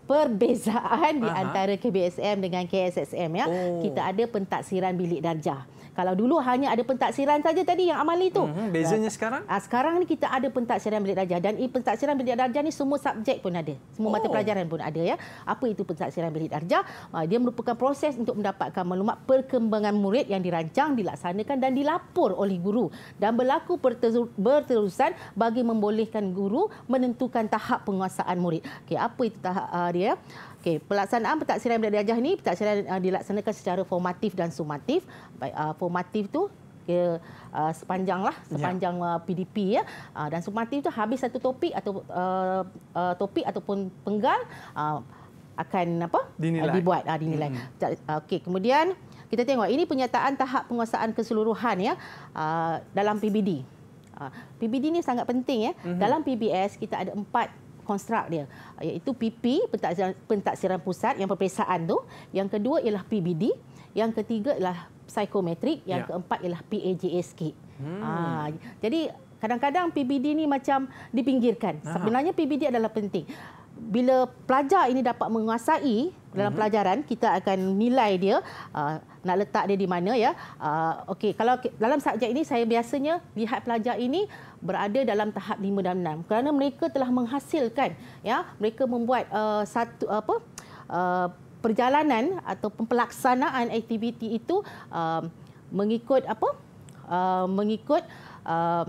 S2: perbezaan Aha. di antara KBSM dengan KSSM ya. Oh. Kita ada pentaksiran bilik darjah. Hmm. Kalau dulu hanya ada pentaksiran saja tadi yang amali itu. Hmm, bezanya ha. sekarang? Ha, sekarang ni kita ada pentaksiran bilik darjah dan i pentaksiran bilik darjah ni semua subjek pun ada. Semua oh. mata pelajaran pun ada ya. Apa itu pentaksiran bilik darjah? Ha, dia merupakan proses untuk mendapatkan maklumat perkembangan murid yang dirancang, dilaksanakan dan dilapor oleh guru dan berlaku berterusan bagi membolehkan guru menentukan tahap penguasaan murid. Okey, apa itu tahap uh, dia? Ya? Okey, pelaksanaan pentaksiran Bilik Diajah ni pentaksiran uh, dilaksanakan secara formatif dan sumatif. Baik, uh, formatif tu ke uh, sepanjang lah ya. sepanjang uh, PDP ya uh, dan sumatif tu habis satu topik atau uh, uh, topik ataupun penggal uh, akan apa dinilai. Uh, dibuat uh, dinilai. Hmm. Uh, okey, kemudian kita tengok ini penyataan tahap penguasaan keseluruhan ya uh, dalam PBD. Uh, PBD ni sangat penting ya. Mhm. Dalam PBS kita ada empat konstrak dia iaitu PP pentaksiran, pentaksiran pusat yang peperiksaan tu yang kedua ialah PBD yang ketiga ialah psikometrik yang ya. keempat ialah PAJSK hmm. ha, jadi kadang-kadang PBD ni macam dipinggirkan Aha. sebenarnya PBD adalah penting bila pelajar ini dapat menguasai dalam uh-huh. pelajaran kita akan nilai dia uh, nak letak dia di mana ya uh, okey kalau dalam subjek ini saya biasanya lihat pelajar ini berada dalam tahap 5 dan 6 kerana mereka telah menghasilkan ya mereka membuat uh, satu apa uh, perjalanan atau pelaksanaan aktiviti itu uh, mengikut apa uh, mengikut uh,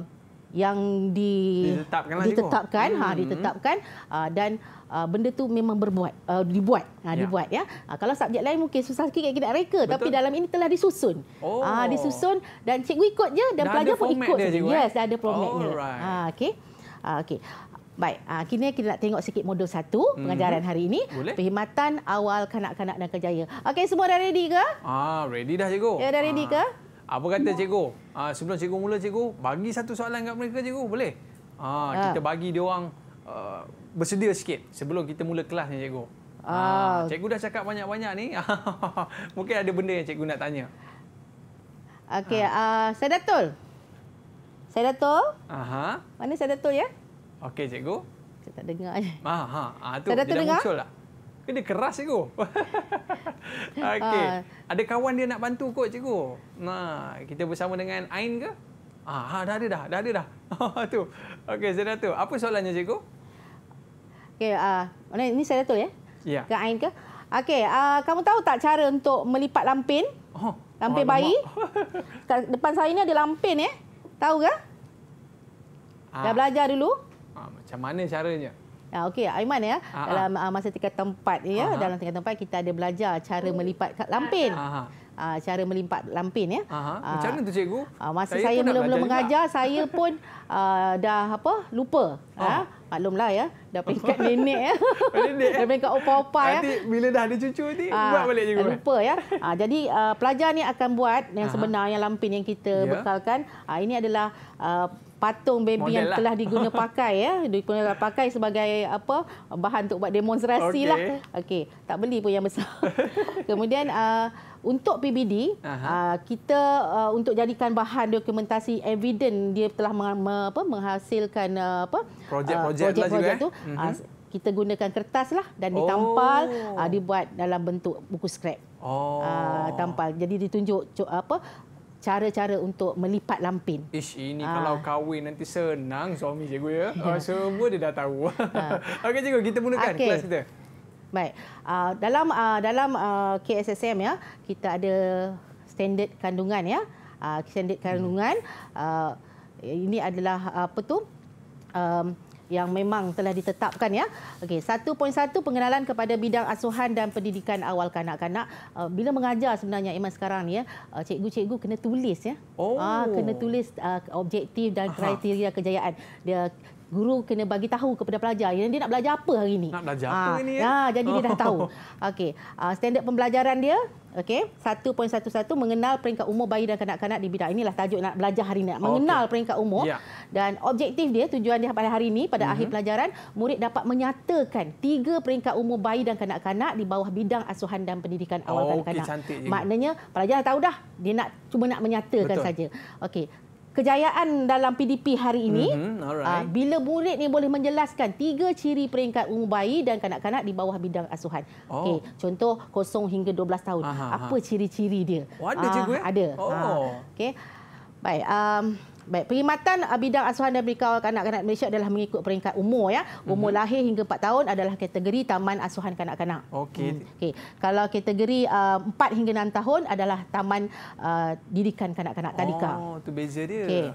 S2: yang di, ditetapkan, lah ditetapkan, ha, hmm. ditetapkan uh, dan uh, benda tu memang berbuat, uh, dibuat, ha, ya. dibuat ya. Uh, kalau subjek lain mungkin susah sikit kita nak reka, Betul. tapi dalam ini telah disusun, oh. uh, disusun dan cikgu ikut je dan, dan pelajar pun ikut. Dia juga, eh? yes, dah ada formatnya. dia, Uh, ah, okay, uh, ah, okay. Baik, kini kita nak tengok sikit modul satu mm -hmm. pengajaran hari ini. Boleh. Perkhidmatan awal kanak-kanak dan kejaya. Okey, semua dah ready ke?
S1: Ah, ready dah cikgu. Ya, dah ready ke? Apa kata ya. cikgu? Ha, sebelum cikgu mula cikgu, bagi satu soalan kat mereka cikgu, boleh? Ha, ha. kita bagi dia orang uh, bersedia sikit sebelum kita mula kelas ni cikgu. Ha, ha. cikgu dah cakap banyak-banyak ni. Mungkin ada benda yang cikgu nak tanya.
S2: Okey, ha. uh, saya Datul. Saya Datul.
S1: Aha. Mana saya Datul ya? Okey cikgu. Saya tak dengar. Ha ha, ha tu saya dah dengar. dah. Dia keras cikgu. Okey. Uh. Ada kawan dia nak bantu kot cikgu. Nah, kita bersama dengan Ain ke? Ah, ha, dah ada dah, dah ada dah. Ha, tu. Okey, saya tu. Apa soalannya cikgu?
S2: Okey, ah, uh, ini saya tu ya. Ya. Ke Ain ke? Okey, uh, kamu tahu tak cara untuk melipat lampin? Oh. Lampin oh, bayi. Kat depan saya ni ada lampin ya. Tahu ke? Ah. Dah belajar dulu?
S1: Ah, macam mana caranya?
S2: Ya, Okey, Aiman ya. Aha. Ah. Dalam uh, masa tingkat tempat ya, Aha. dalam tingkat tempat kita ada belajar cara oh. melipat lampin. Aha. Uh, cara melipat lampin ya. Aha. Macam mana tu cikgu? Uh, masa saya belum-belum mengajar, juga. saya pun uh, dah apa? Lupa. Ya. Oh. Uh, maklumlah ya. Dah peringkat nenek ya. dah peringkat opa-opa ya. Nanti bila dah ada cucu ni uh, buat balik juga. Eh? Lupa ya. Uh, jadi uh, pelajar ni akan buat yang uh sebenar yang lampin yang kita yeah. bekalkan. Uh, ini adalah uh, patung baby Model yang lah. telah diguna pakai ya diguna pakai sebagai apa bahan untuk buat demonstrasi okay. lah okey tak beli pun yang besar kemudian uh, untuk PBD uh, kita uh, untuk jadikan bahan dokumentasi evidence dia telah meng, me, apa, menghasilkan uh, apa
S1: projek-projek uh, lah juga eh. tu, ya? uh,
S2: kita gunakan kertas lah dan ditampal oh. uh, dibuat dalam bentuk buku skrip Oh. Uh, tampal. Jadi ditunjuk apa uh, cara-cara untuk melipat lampin.
S1: Ish, ini ha. kalau kahwin nanti senang suami cikgu ya. Oh, semua dia dah tahu. Ha. Okey cikgu, kita mulakan okay. kelas kita.
S2: Baik. Uh, dalam uh, dalam uh, KSSM ya, kita ada standard kandungan ya. Uh, standard kandungan hmm. uh, ini adalah apa tu? Um, yang memang telah ditetapkan ya. Okey, 1.1 pengenalan kepada bidang asuhan dan pendidikan awal kanak-kanak. Uh, bila mengajar sebenarnya Iman sekarang ni ya, eh, cikgu-cikgu kena tulis ya. Oh, uh, kena tulis uh, objektif dan kriteria Aha. kejayaan. Dia guru kena bagi tahu kepada pelajar yang dia nak belajar apa hari ini. Nak belajar apa ah, ini? Ya, ya jadi oh. dia dah oh. tahu. Okey, uh, standard pembelajaran dia okey 1.11 mengenal peringkat umur bayi dan kanak-kanak di bidang inilah tajuk nak belajar hari ini. Mengenal okay. peringkat umur yeah. dan objektif dia tujuan dia pada hari ini pada uh-huh. akhir mhm. pelajaran murid dapat menyatakan tiga peringkat umur bayi dan kanak-kanak di bawah bidang asuhan dan pendidikan awal oh, kanak-kanak. Okay, Maknanya pelajar dah tahu dah dia nak cuma nak menyatakan saja. Okey, kejayaan dalam PDP hari ini mm-hmm, uh, bila murid ni boleh menjelaskan tiga ciri peringkat umur bayi dan kanak-kanak di bawah bidang asuhan. Oh. Okey, contoh kosong hingga 12 tahun. Aha, apa ciri-ciri dia? Oh, ada uh, ah, cikgu ya? Eh? Ada. Oh. Uh, Okey. Baik, um, Baik, perkhidmatan uh, bidang asuhan dan berikan kanak-kanak Malaysia adalah mengikut peringkat umur ya. Mhm. Umur mm-hmm. lahir hingga 4 tahun adalah kategori taman asuhan kanak-kanak. Okey. Hmm. Okey. Kalau kategori uh, 4 hingga 6 tahun adalah taman uh, didikan kanak-kanak tadika. Oh,
S1: itu beza dia. Okey.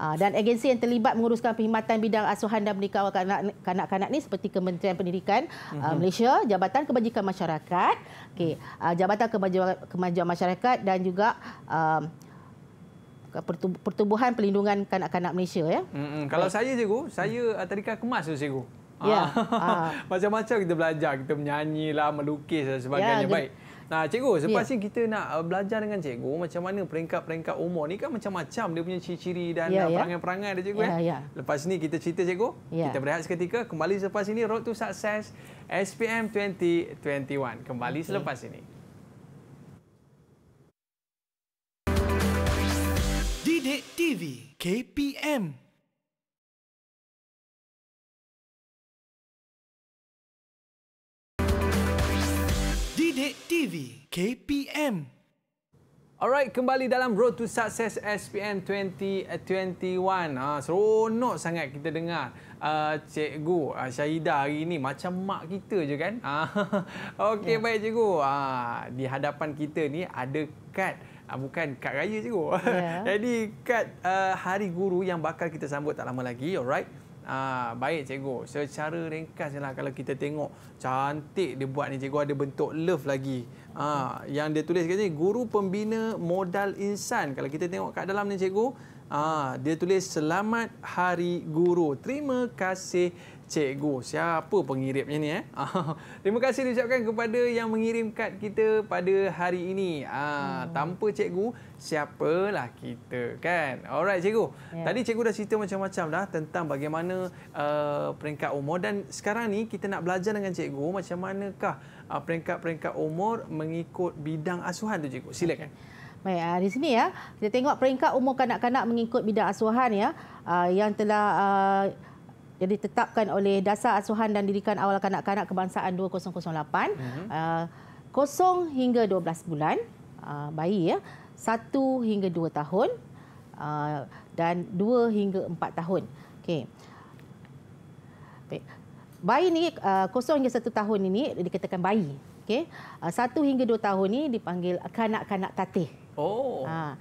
S2: Uh, dan agensi yang terlibat menguruskan perkhidmatan bidang asuhan dan pendidikan kanak-kanak ini seperti Kementerian Pendidikan mm-hmm. Malaysia, Jabatan Kebajikan Masyarakat, okay, Jabatan Kemajuan Masyarakat dan juga... Uh, pertubuhan perlindungan kanak-kanak Malaysia ya.
S1: Mm-hmm. Kalau okay. saya cikgu, saya uh, tarikan kemas tu cikgu. Ya. Yeah. Ah. Macam-macam kita belajar, kita menyanyi lah, melukis dan sebagainya yeah, baik. Nah, cikgu, selepas yeah. ni kita nak uh, belajar dengan cikgu macam mana peringkat-peringkat umur ni kan macam-macam dia punya ciri-ciri dan yeah, uh, ya. perangai-perangai dia cikgu yeah, ya, yeah. Lepas ni kita cerita cikgu. Yeah. Kita berehat seketika, kembali selepas ini Road to Success SPM 2021. Kembali okay. selepas ini.
S3: Sidik TV KPM
S1: Sidik TV KPM Alright, kembali dalam Road to Success SPM 2021. Ha, seronok sangat kita dengar uh, Cikgu uh, Syahidah hari ini macam mak kita je kan? Uh, Okey, yeah. baik Cikgu. Uh, di hadapan kita ni ada kad Ah, bukan kad raya je yeah. Jadi kad uh, hari guru yang bakal kita sambut tak lama lagi, alright? Ah, baik cikgu. Secara ringkaslah kalau kita tengok cantik dia buat ni cikgu ada bentuk love lagi. Ah, yang dia tulis kat sini guru pembina modal insan. Kalau kita tengok kat dalam ni cikgu, ah dia tulis selamat hari guru. Terima kasih Cikgu, siapa pengirimnya ni eh? Terima kasih diucapkan kepada yang mengirim kad kita pada hari ini. Ah, hmm. tanpa cikgu, siapalah kita kan? Alright cikgu. Yeah. Tadi cikgu dah cerita macam-macam dah tentang bagaimana uh, peringkat umur dan sekarang ni kita nak belajar dengan cikgu macam manakah uh, peringkat-peringkat umur mengikut bidang asuhan tu cikgu. Silakan. Okay.
S2: Baik, ah, di sini ya. Kita tengok peringkat umur kanak-kanak mengikut bidang asuhan ya. Ah, yang telah yang ditetapkan oleh Dasar Asuhan dan Didikan Awal Kanak-Kanak Kebangsaan 2008 mm -hmm. uh, 0 hingga 12 bulan uh, bayi ya satu hingga dua tahun uh, dan dua hingga empat tahun okey bayi ni uh, 0 hingga satu tahun ini dikatakan bayi okay uh, 1 hingga dua tahun ini dipanggil kanak-kanak tatih oh uh,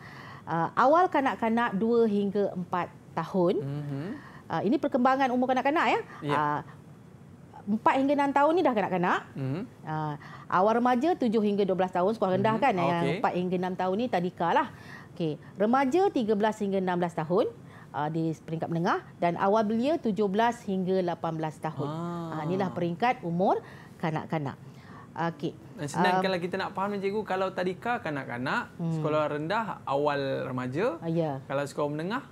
S2: uh, awal kanak-kanak dua hingga empat tahun mm -hmm uh, ini perkembangan umur kanak-kanak ya. Yeah. Uh, 4 hingga enam tahun ni dah kanak-kanak. Mm-hmm. Uh, awal remaja tujuh hingga dua belas tahun sekolah rendah mm-hmm. kan. Yang empat hingga enam tahun ni tadika lah. Okay. Remaja belas hingga enam belas tahun ah, di peringkat menengah dan awal belia tujuh belas hingga lapan belas tahun. Ah. inilah peringkat umur kanak-kanak. Okey. Eh, Senang um, kalau kita
S1: nak faham cikgu kalau tadika kanak-kanak, hmm. sekolah rendah awal remaja. Uh, yeah. Kalau sekolah menengah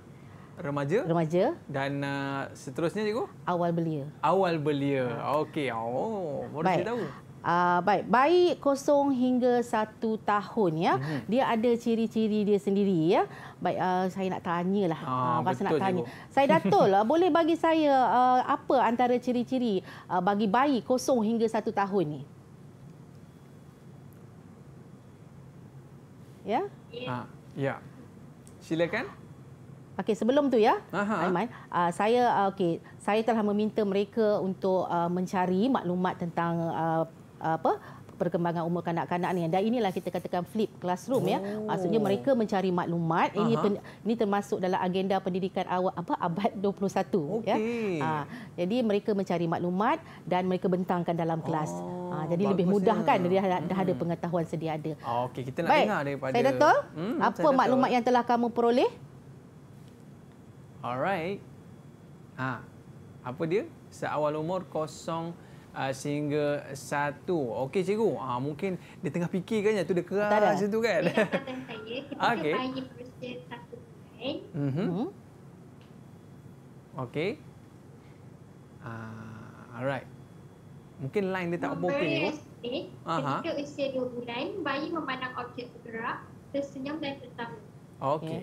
S1: remaja. Remaja. Dan uh, seterusnya cikgu? Awal belia. Awal belia. Okey. Oh, baru saya tahu.
S2: Uh, baik, baik kosong hingga satu tahun ya. Hmm. Dia ada ciri-ciri dia sendiri ya. Baik, uh, saya nak ah, tanya lah. Ah, uh, nak tanya. Juga. Saya datul, boleh bagi saya uh, apa antara ciri-ciri uh, bagi bayi kosong hingga satu tahun ni? Ya?
S1: Ya. Ah, ya. Silakan.
S2: Okey, sebelum tu ya, Aiman, uh, saya uh, okey, saya telah meminta mereka untuk uh, mencari maklumat tentang uh, apa? perkembangan umur kanak-kanak ni dan inilah kita katakan flip classroom ya. oh. ya maksudnya mereka mencari maklumat ini pen, ini termasuk dalam agenda pendidikan awal apa abad 21 okay. ya ha, jadi mereka mencari maklumat dan mereka bentangkan dalam kelas oh, ha, jadi bagusnya. lebih mudah kan ya. dia dah, dah ada hmm. pengetahuan sedia ada okey kita nak Baik. dengar daripada Saya Dato, hmm, apa saya maklumat yang telah kamu peroleh Alright. Ha.
S1: Apa dia? Seawal umur kosong uh, sehingga satu. Okey cikgu. Ha, mungkin dia tengah fikir kan tu dia keras macam tu kan. Saya kata
S3: saya kita okay. bagi persen
S2: satu kan. Mm -hmm.
S1: Okey. Ha. Alright. Mungkin line dia tak apa-apa. Eh? ketika
S3: usia 2 bulan, bayi memandang objek bergerak, tersenyum dan tertawa. Okey. Okay.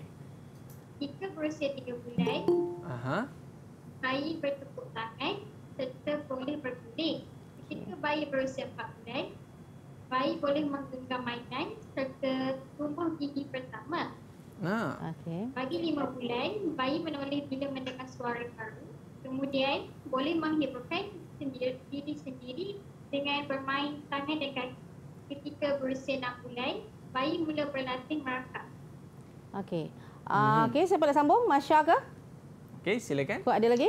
S3: Jika berusia tiga bulan Aha. Bayi bertepuk tangan Serta boleh berguling Jika bayi berusia empat bulan Bayi boleh menggenggam mainan Serta tumbuh gigi pertama
S1: Ah.
S2: Ha. Okay.
S3: Bagi lima bulan Bayi menoleh bila mendengar suara baru Kemudian boleh menghiburkan sendiri, diri sendiri Dengan bermain tangan dan kaki Ketika berusia enam bulan Bayi mula berlatih merangkak
S2: Okey Uh, hmm. Okey, siapa nak sambung? Masya ke? Okey, silakan. Kau ada lagi?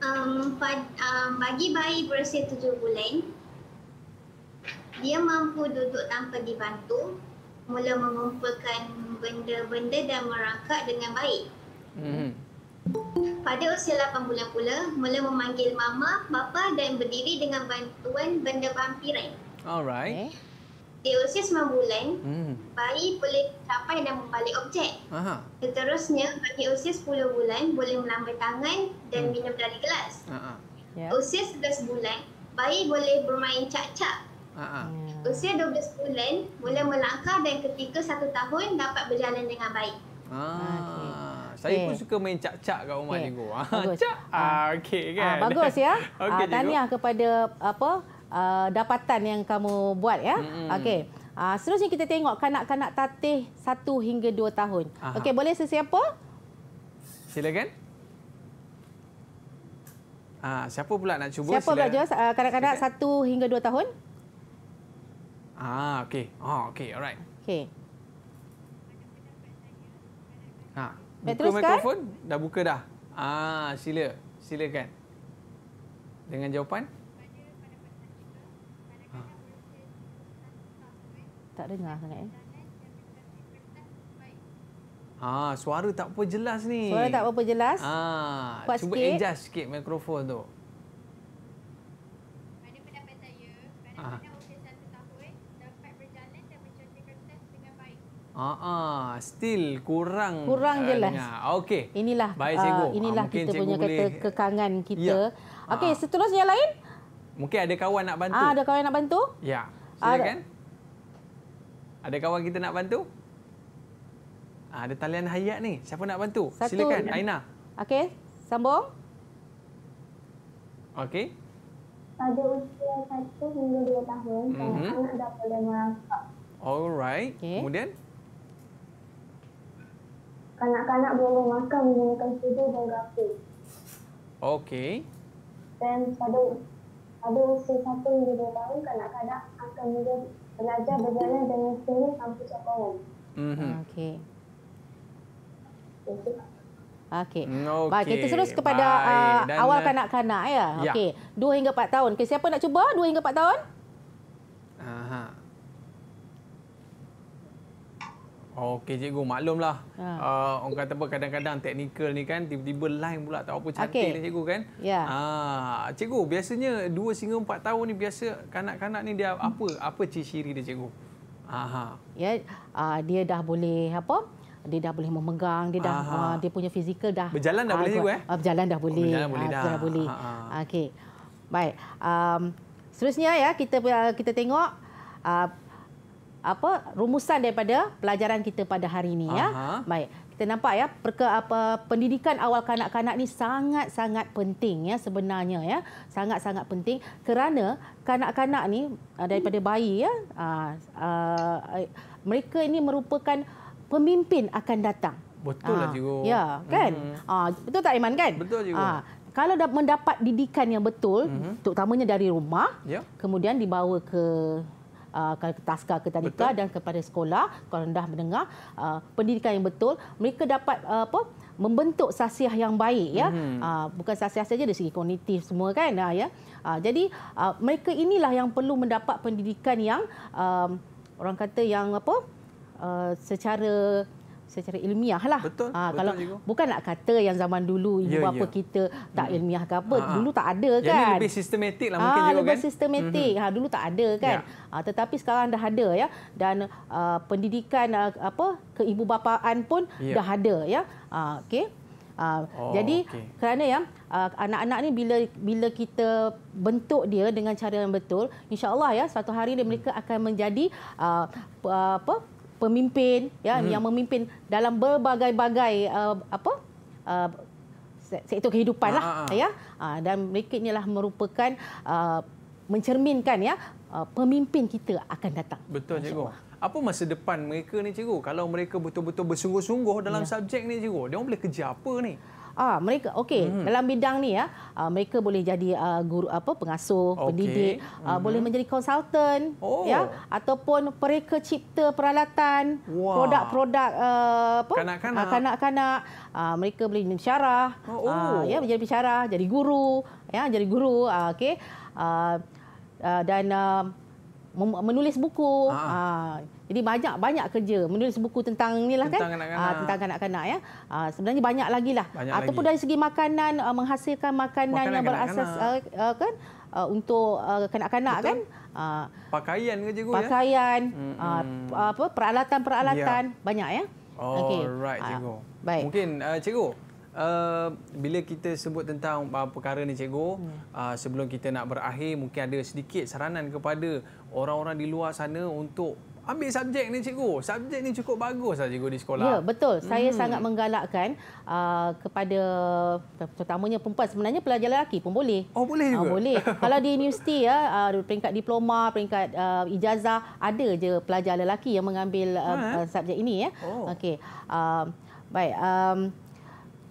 S1: Um, pad, um, bagi bayi berusia tujuh bulan, dia mampu duduk tanpa dibantu, mula mengumpulkan
S3: benda-benda dan merangkak dengan baik. Hmm. Pada usia lapan bulan pula, mula memanggil mama, bapa dan berdiri dengan bantuan benda pampiran.
S1: Alright. Okay. Eh? di usia sembilan bulan, hmm. bayi boleh capai dan membalik objek. Aha. Seterusnya, bagi usia sepuluh bulan, boleh melambai tangan dan hmm. minum dari gelas. Yeah. Ya. Usia sebelas bulan, bayi boleh bermain cak-cak. Uh-huh. Hmm. Usia 12 bulan, boleh melangkah dan ketika satu tahun, dapat berjalan dengan baik. Ah. ah okay. Saya okay. pun suka main cak-cak kat rumah okay. ni. Ha, cak. Ah, ah okey ah, kan. Ah, bagus ya. okay, ah, tahniah
S2: kepada apa? uh, dapatan yang kamu buat ya. Hmm. Okey. Uh, seterusnya kita tengok kanak-kanak tatih 1 hingga 2 tahun. Okey, boleh sesiapa?
S1: Silakan. Uh, siapa pula nak cuba? Siapa Sila... belajar
S2: uh, kanak-kanak 1 hingga 2 tahun?
S1: Ah, okey. oh, okey. Alright. Okey. Ah, eh, buka mikrofon. Dah buka dah. Ah, sila. Silakan. Dengan jawapan.
S2: tak dengar sangat eh.
S1: Ha, suara tak apa jelas ni. Suara tak apa jelas. Ha, Kuat cuba sikit. adjust sikit mikrofon tu. Ah, uh still kurang kurang jelas. Eh, uh, Okay. Inilah Baik, cikgu. Uh, inilah uh, kita cikgu punya boleh...
S2: kekangan kita. Ya. Okey, uh. seterusnya lain?
S1: Mungkin ada kawan nak bantu. Ah, ada kawan nak bantu? Ya. Silakan. Uh, ada kawan kita nak bantu? Ha, ada talian hayat ni. Siapa nak bantu? Satu. Silakan Aina.
S2: Okey, sambung. Okey. Pada usia satu hingga dua tahun,
S1: mm -hmm. anak anak dah boleh merangkak. Alright. Okay. Kemudian? Kanak-kanak boleh makan menggunakan sudu dan garpu. Okey. Dan pada pada usia satu hingga dua tahun, kanak-kanak akan menjadi pelajar berjalan dan mesinnya sampai sokongan.
S2: Mm-hmm. Okey. Okey. Okay. Mm, Baik, kita terus kepada uh, awal uh, kanak-kanak ya. ya. Okey. 2 hingga 4 tahun. Okey, siapa nak cuba 2 hingga 4 tahun?
S1: Okey cikgu maklumlah. Ha. Uh, orang kata apa kadang-kadang teknikal ni kan tiba-tiba line pula tak apa cantik okay. ni cikgu kan. Ya. Ah ya. uh, cikgu biasanya 2 hingga 4 tahun ni biasa kanak-kanak ni dia apa hmm. apa ciri-ciri dia cikgu? Aha.
S2: Ya uh, dia dah boleh apa? dia dah boleh memegang dia dah uh, dia punya fizikal dah berjalan dah uh, boleh cikgu eh uh, berjalan dah boleh berjalan boleh uh, dah boleh okey baik um, seterusnya ya kita kita tengok uh, apa rumusan daripada pelajaran kita pada hari ini ya. Aha. Baik. Kita nampak ya perke apa pendidikan awal kanak-kanak ni sangat-sangat penting ya sebenarnya ya. Sangat-sangat penting kerana kanak-kanak ni eh, daripada bayi ya a, ah, ah, eh, mereka ini merupakan pemimpin akan datang. Betul lah juga. Ah, ya, kan? Hmm. Ah betul tak Iman kan? Betul juga. Ah kalau dapat mendapat didikan yang betul, mm-hmm. terutamanya dari rumah, yeah. kemudian dibawa ke uh, taska ke tadika betul. dan kepada sekolah kalau rendah mendengar uh, pendidikan yang betul mereka dapat uh, apa membentuk sasiah yang baik ya mm-hmm. uh, bukan sasiah saja dari segi kognitif semua kan uh, ya uh, jadi uh, mereka inilah yang perlu mendapat pendidikan yang uh, orang kata yang apa uh, secara secara ilmiah lah. Betul. Ha, kalau juga. bukan nak kata yang zaman dulu ibu yeah, bapa yeah. kita tak hmm. ilmiah ke apa, ha. dulu tak ada kan. Jadi ya. lebih sistematik lah mungkin ha, juga lebih kan. sistematik. Mm-hmm. Ha, dulu tak ada kan. Yeah. Ha, tetapi sekarang dah ada ya. Dan uh, pendidikan uh, apa keibubapaan pun yeah. dah ada ya. Ha, okay. Uh, oh, jadi okay. kerana ya uh, anak-anak ni bila bila kita bentuk dia dengan cara yang betul insyaallah ya satu hari dia mereka akan menjadi uh, apa pemimpin ya hmm. yang memimpin dalam berbagai-bagai uh, apa uh, sektor kehidupan lah ah, ah. ya uh, dan mereka inilah merupakan uh, mencerminkan ya uh, pemimpin kita akan datang
S1: betul cikgu apa masa depan mereka ni cikgu kalau mereka betul-betul bersungguh-sungguh dalam ya. subjek ni cikgu dia orang boleh kerja apa ni
S2: Ah mereka okey hmm. dalam bidang ni ya uh, mereka boleh jadi uh, guru apa pengasuh, okay. pendidik, ah, hmm. uh, boleh menjadi konsultan oh. ya ataupun mereka cipta peralatan, produk-produk wow. uh, apa kanak-kanak, uh, uh, mereka boleh menjadi pensyarah, oh. uh, ya menjadi pensyarah, jadi guru, ya jadi guru uh, okey uh, uh, dan uh, menulis buku ah. uh, jadi banyak banyak kerja menulis buku tentang ni lah kan tentang kanak-kanak ah, ya. Ah, sebenarnya banyak lagi lah. Banyak Ataupun lagi. dari segi makanan ah, menghasilkan makanan, makanan yang berasas uh, uh, kan uh, untuk kanak-kanak Betul. kan. Uh,
S1: pakaian ke cikgu pakaian, ya? Pakaian uh,
S2: apa peralatan-peralatan ya. banyak ya. Okey.
S1: Alright okay. cikgu. Uh, baik. Mungkin uh, cikgu Uh, bila kita sebut tentang uh, perkara ni cikgu uh, sebelum kita nak berakhir mungkin ada sedikit saranan kepada orang-orang di luar sana untuk ambil subjek ni cikgu. Subjek ni cukup bagus lah cikgu di sekolah. Ya, betul. Saya hmm. sangat
S2: menggalakkan uh, kepada terutamanya perempuan. Sebenarnya pelajar lelaki pun boleh. Oh, boleh ah, juga? Uh, boleh. Kalau di universiti, ya, uh, peringkat diploma, peringkat uh, ijazah, ada je pelajar lelaki yang mengambil uh, ha, eh? Uh, subjek ini. ya. Oh. Okey. Uh, baik. Um,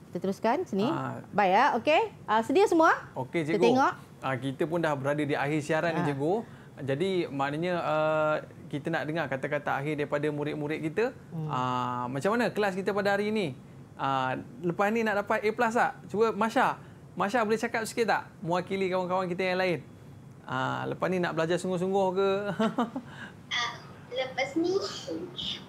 S2: kita teruskan sini. Ha. Baik, ya. okey. Uh, sedia semua?
S1: Okey, cikgu. Kita tengok. Uh, kita pun dah berada di akhir siaran ha. ni, cikgu. Jadi, maknanya... Uh, kita nak dengar kata-kata akhir daripada murid-murid kita. Hmm. Aa, ah, macam mana kelas kita pada hari ini? Aa, ah, lepas ni nak dapat A+, tak? Cuba Masya. Masya boleh cakap sikit tak? Mewakili kawan-kawan kita yang lain. Aa, ah, lepas ni nak belajar sungguh-sungguh ke? lepas ni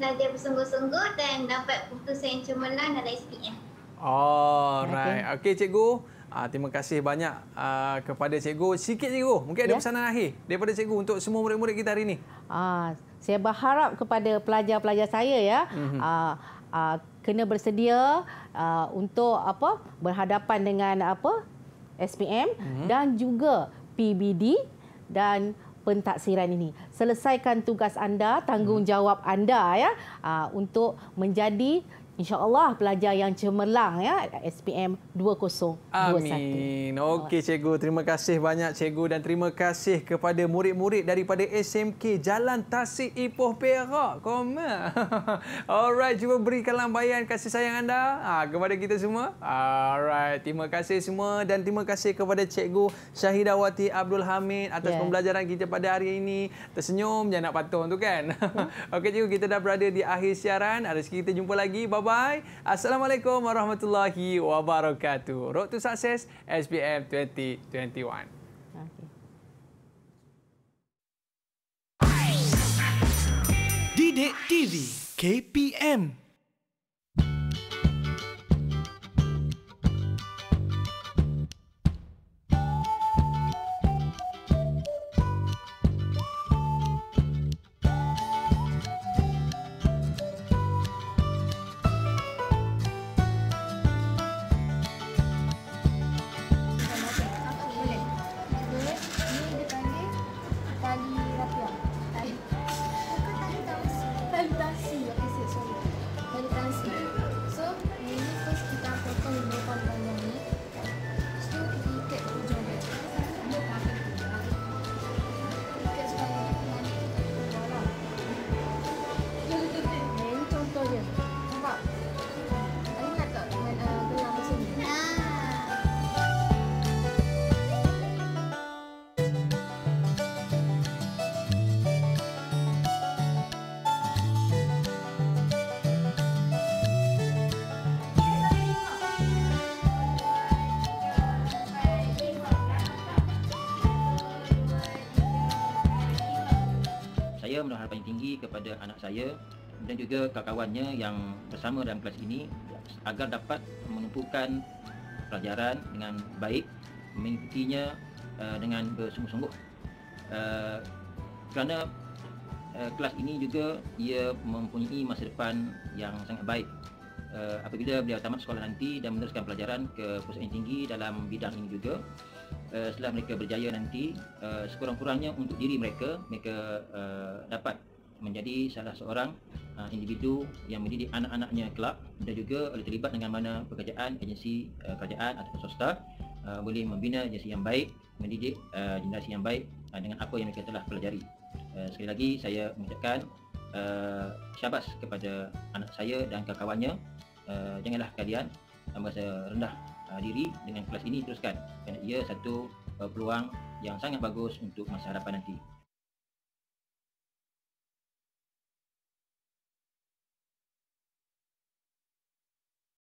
S1: belajar bersungguh-sungguh dan dapat
S3: putusan yang cemerlang dan SPM.
S1: Oh, right. Okey, okay, cikgu. Aa, ah, terima kasih banyak aa, ah, kepada cikgu. Sikit cikgu, mungkin ada ya? pesanan akhir daripada cikgu untuk semua murid-murid kita hari ini.
S2: Aa, ah, saya berharap kepada pelajar-pelajar saya ya, mm -hmm. aa, aa, kena bersedia aa, untuk apa berhadapan dengan apa SPM mm -hmm. dan juga PBD dan pentaksiran ini. Selesaikan tugas anda, tanggungjawab mhm. anda ya aa, untuk menjadi InsyaAllah pelajar yang cemerlang ya SPM 2021. Amin.
S1: Okey cikgu, terima kasih banyak cikgu dan terima kasih kepada murid-murid daripada SMK Jalan Tasik Ipoh Perak. Koma. Alright, cuba berikan lambaian kasih sayang anda ha, kepada kita semua. Alright, terima kasih semua dan terima kasih kepada cikgu Syahidawati Abdul Hamid atas yeah. pembelajaran kita pada hari ini. Tersenyum jangan nak patung tu kan. Okey cikgu, kita dah berada di akhir siaran. Ada sekali kita jumpa lagi. Bye-bye bye Assalamualaikum warahmatullahi wabarakatuh. Road to success SPM 2021. Didik TV KPM
S3: kepada anak saya dan juga kawan-kawannya yang bersama dalam kelas ini agar dapat menumpukan pelajaran dengan baik mengikutinya uh, dengan bersungguh-sungguh uh, kerana uh, kelas ini juga ia mempunyai masa depan yang sangat baik uh, apabila beliau tamat sekolah nanti dan meneruskan pelajaran ke pusat yang tinggi dalam bidang ini juga uh, setelah mereka berjaya nanti uh, sekurang-kurangnya untuk diri mereka mereka uh, dapat menjadi salah seorang uh, individu yang menjadi anak-anaknya kelak dan juga boleh terlibat dengan mana pekerjaan agensi uh, kerajaan atau swasta uh, boleh membina agensi yang baik mendidik uh, generasi yang baik uh, dengan apa yang mereka telah pelajari uh, sekali lagi saya mengucapkan uh, syabas kepada anak saya dan kawan-kawannya uh, janganlah kalian merasa rendah uh, diri dengan kelas ini teruskan kerana ia satu uh, peluang yang sangat bagus untuk masa hadapan nanti.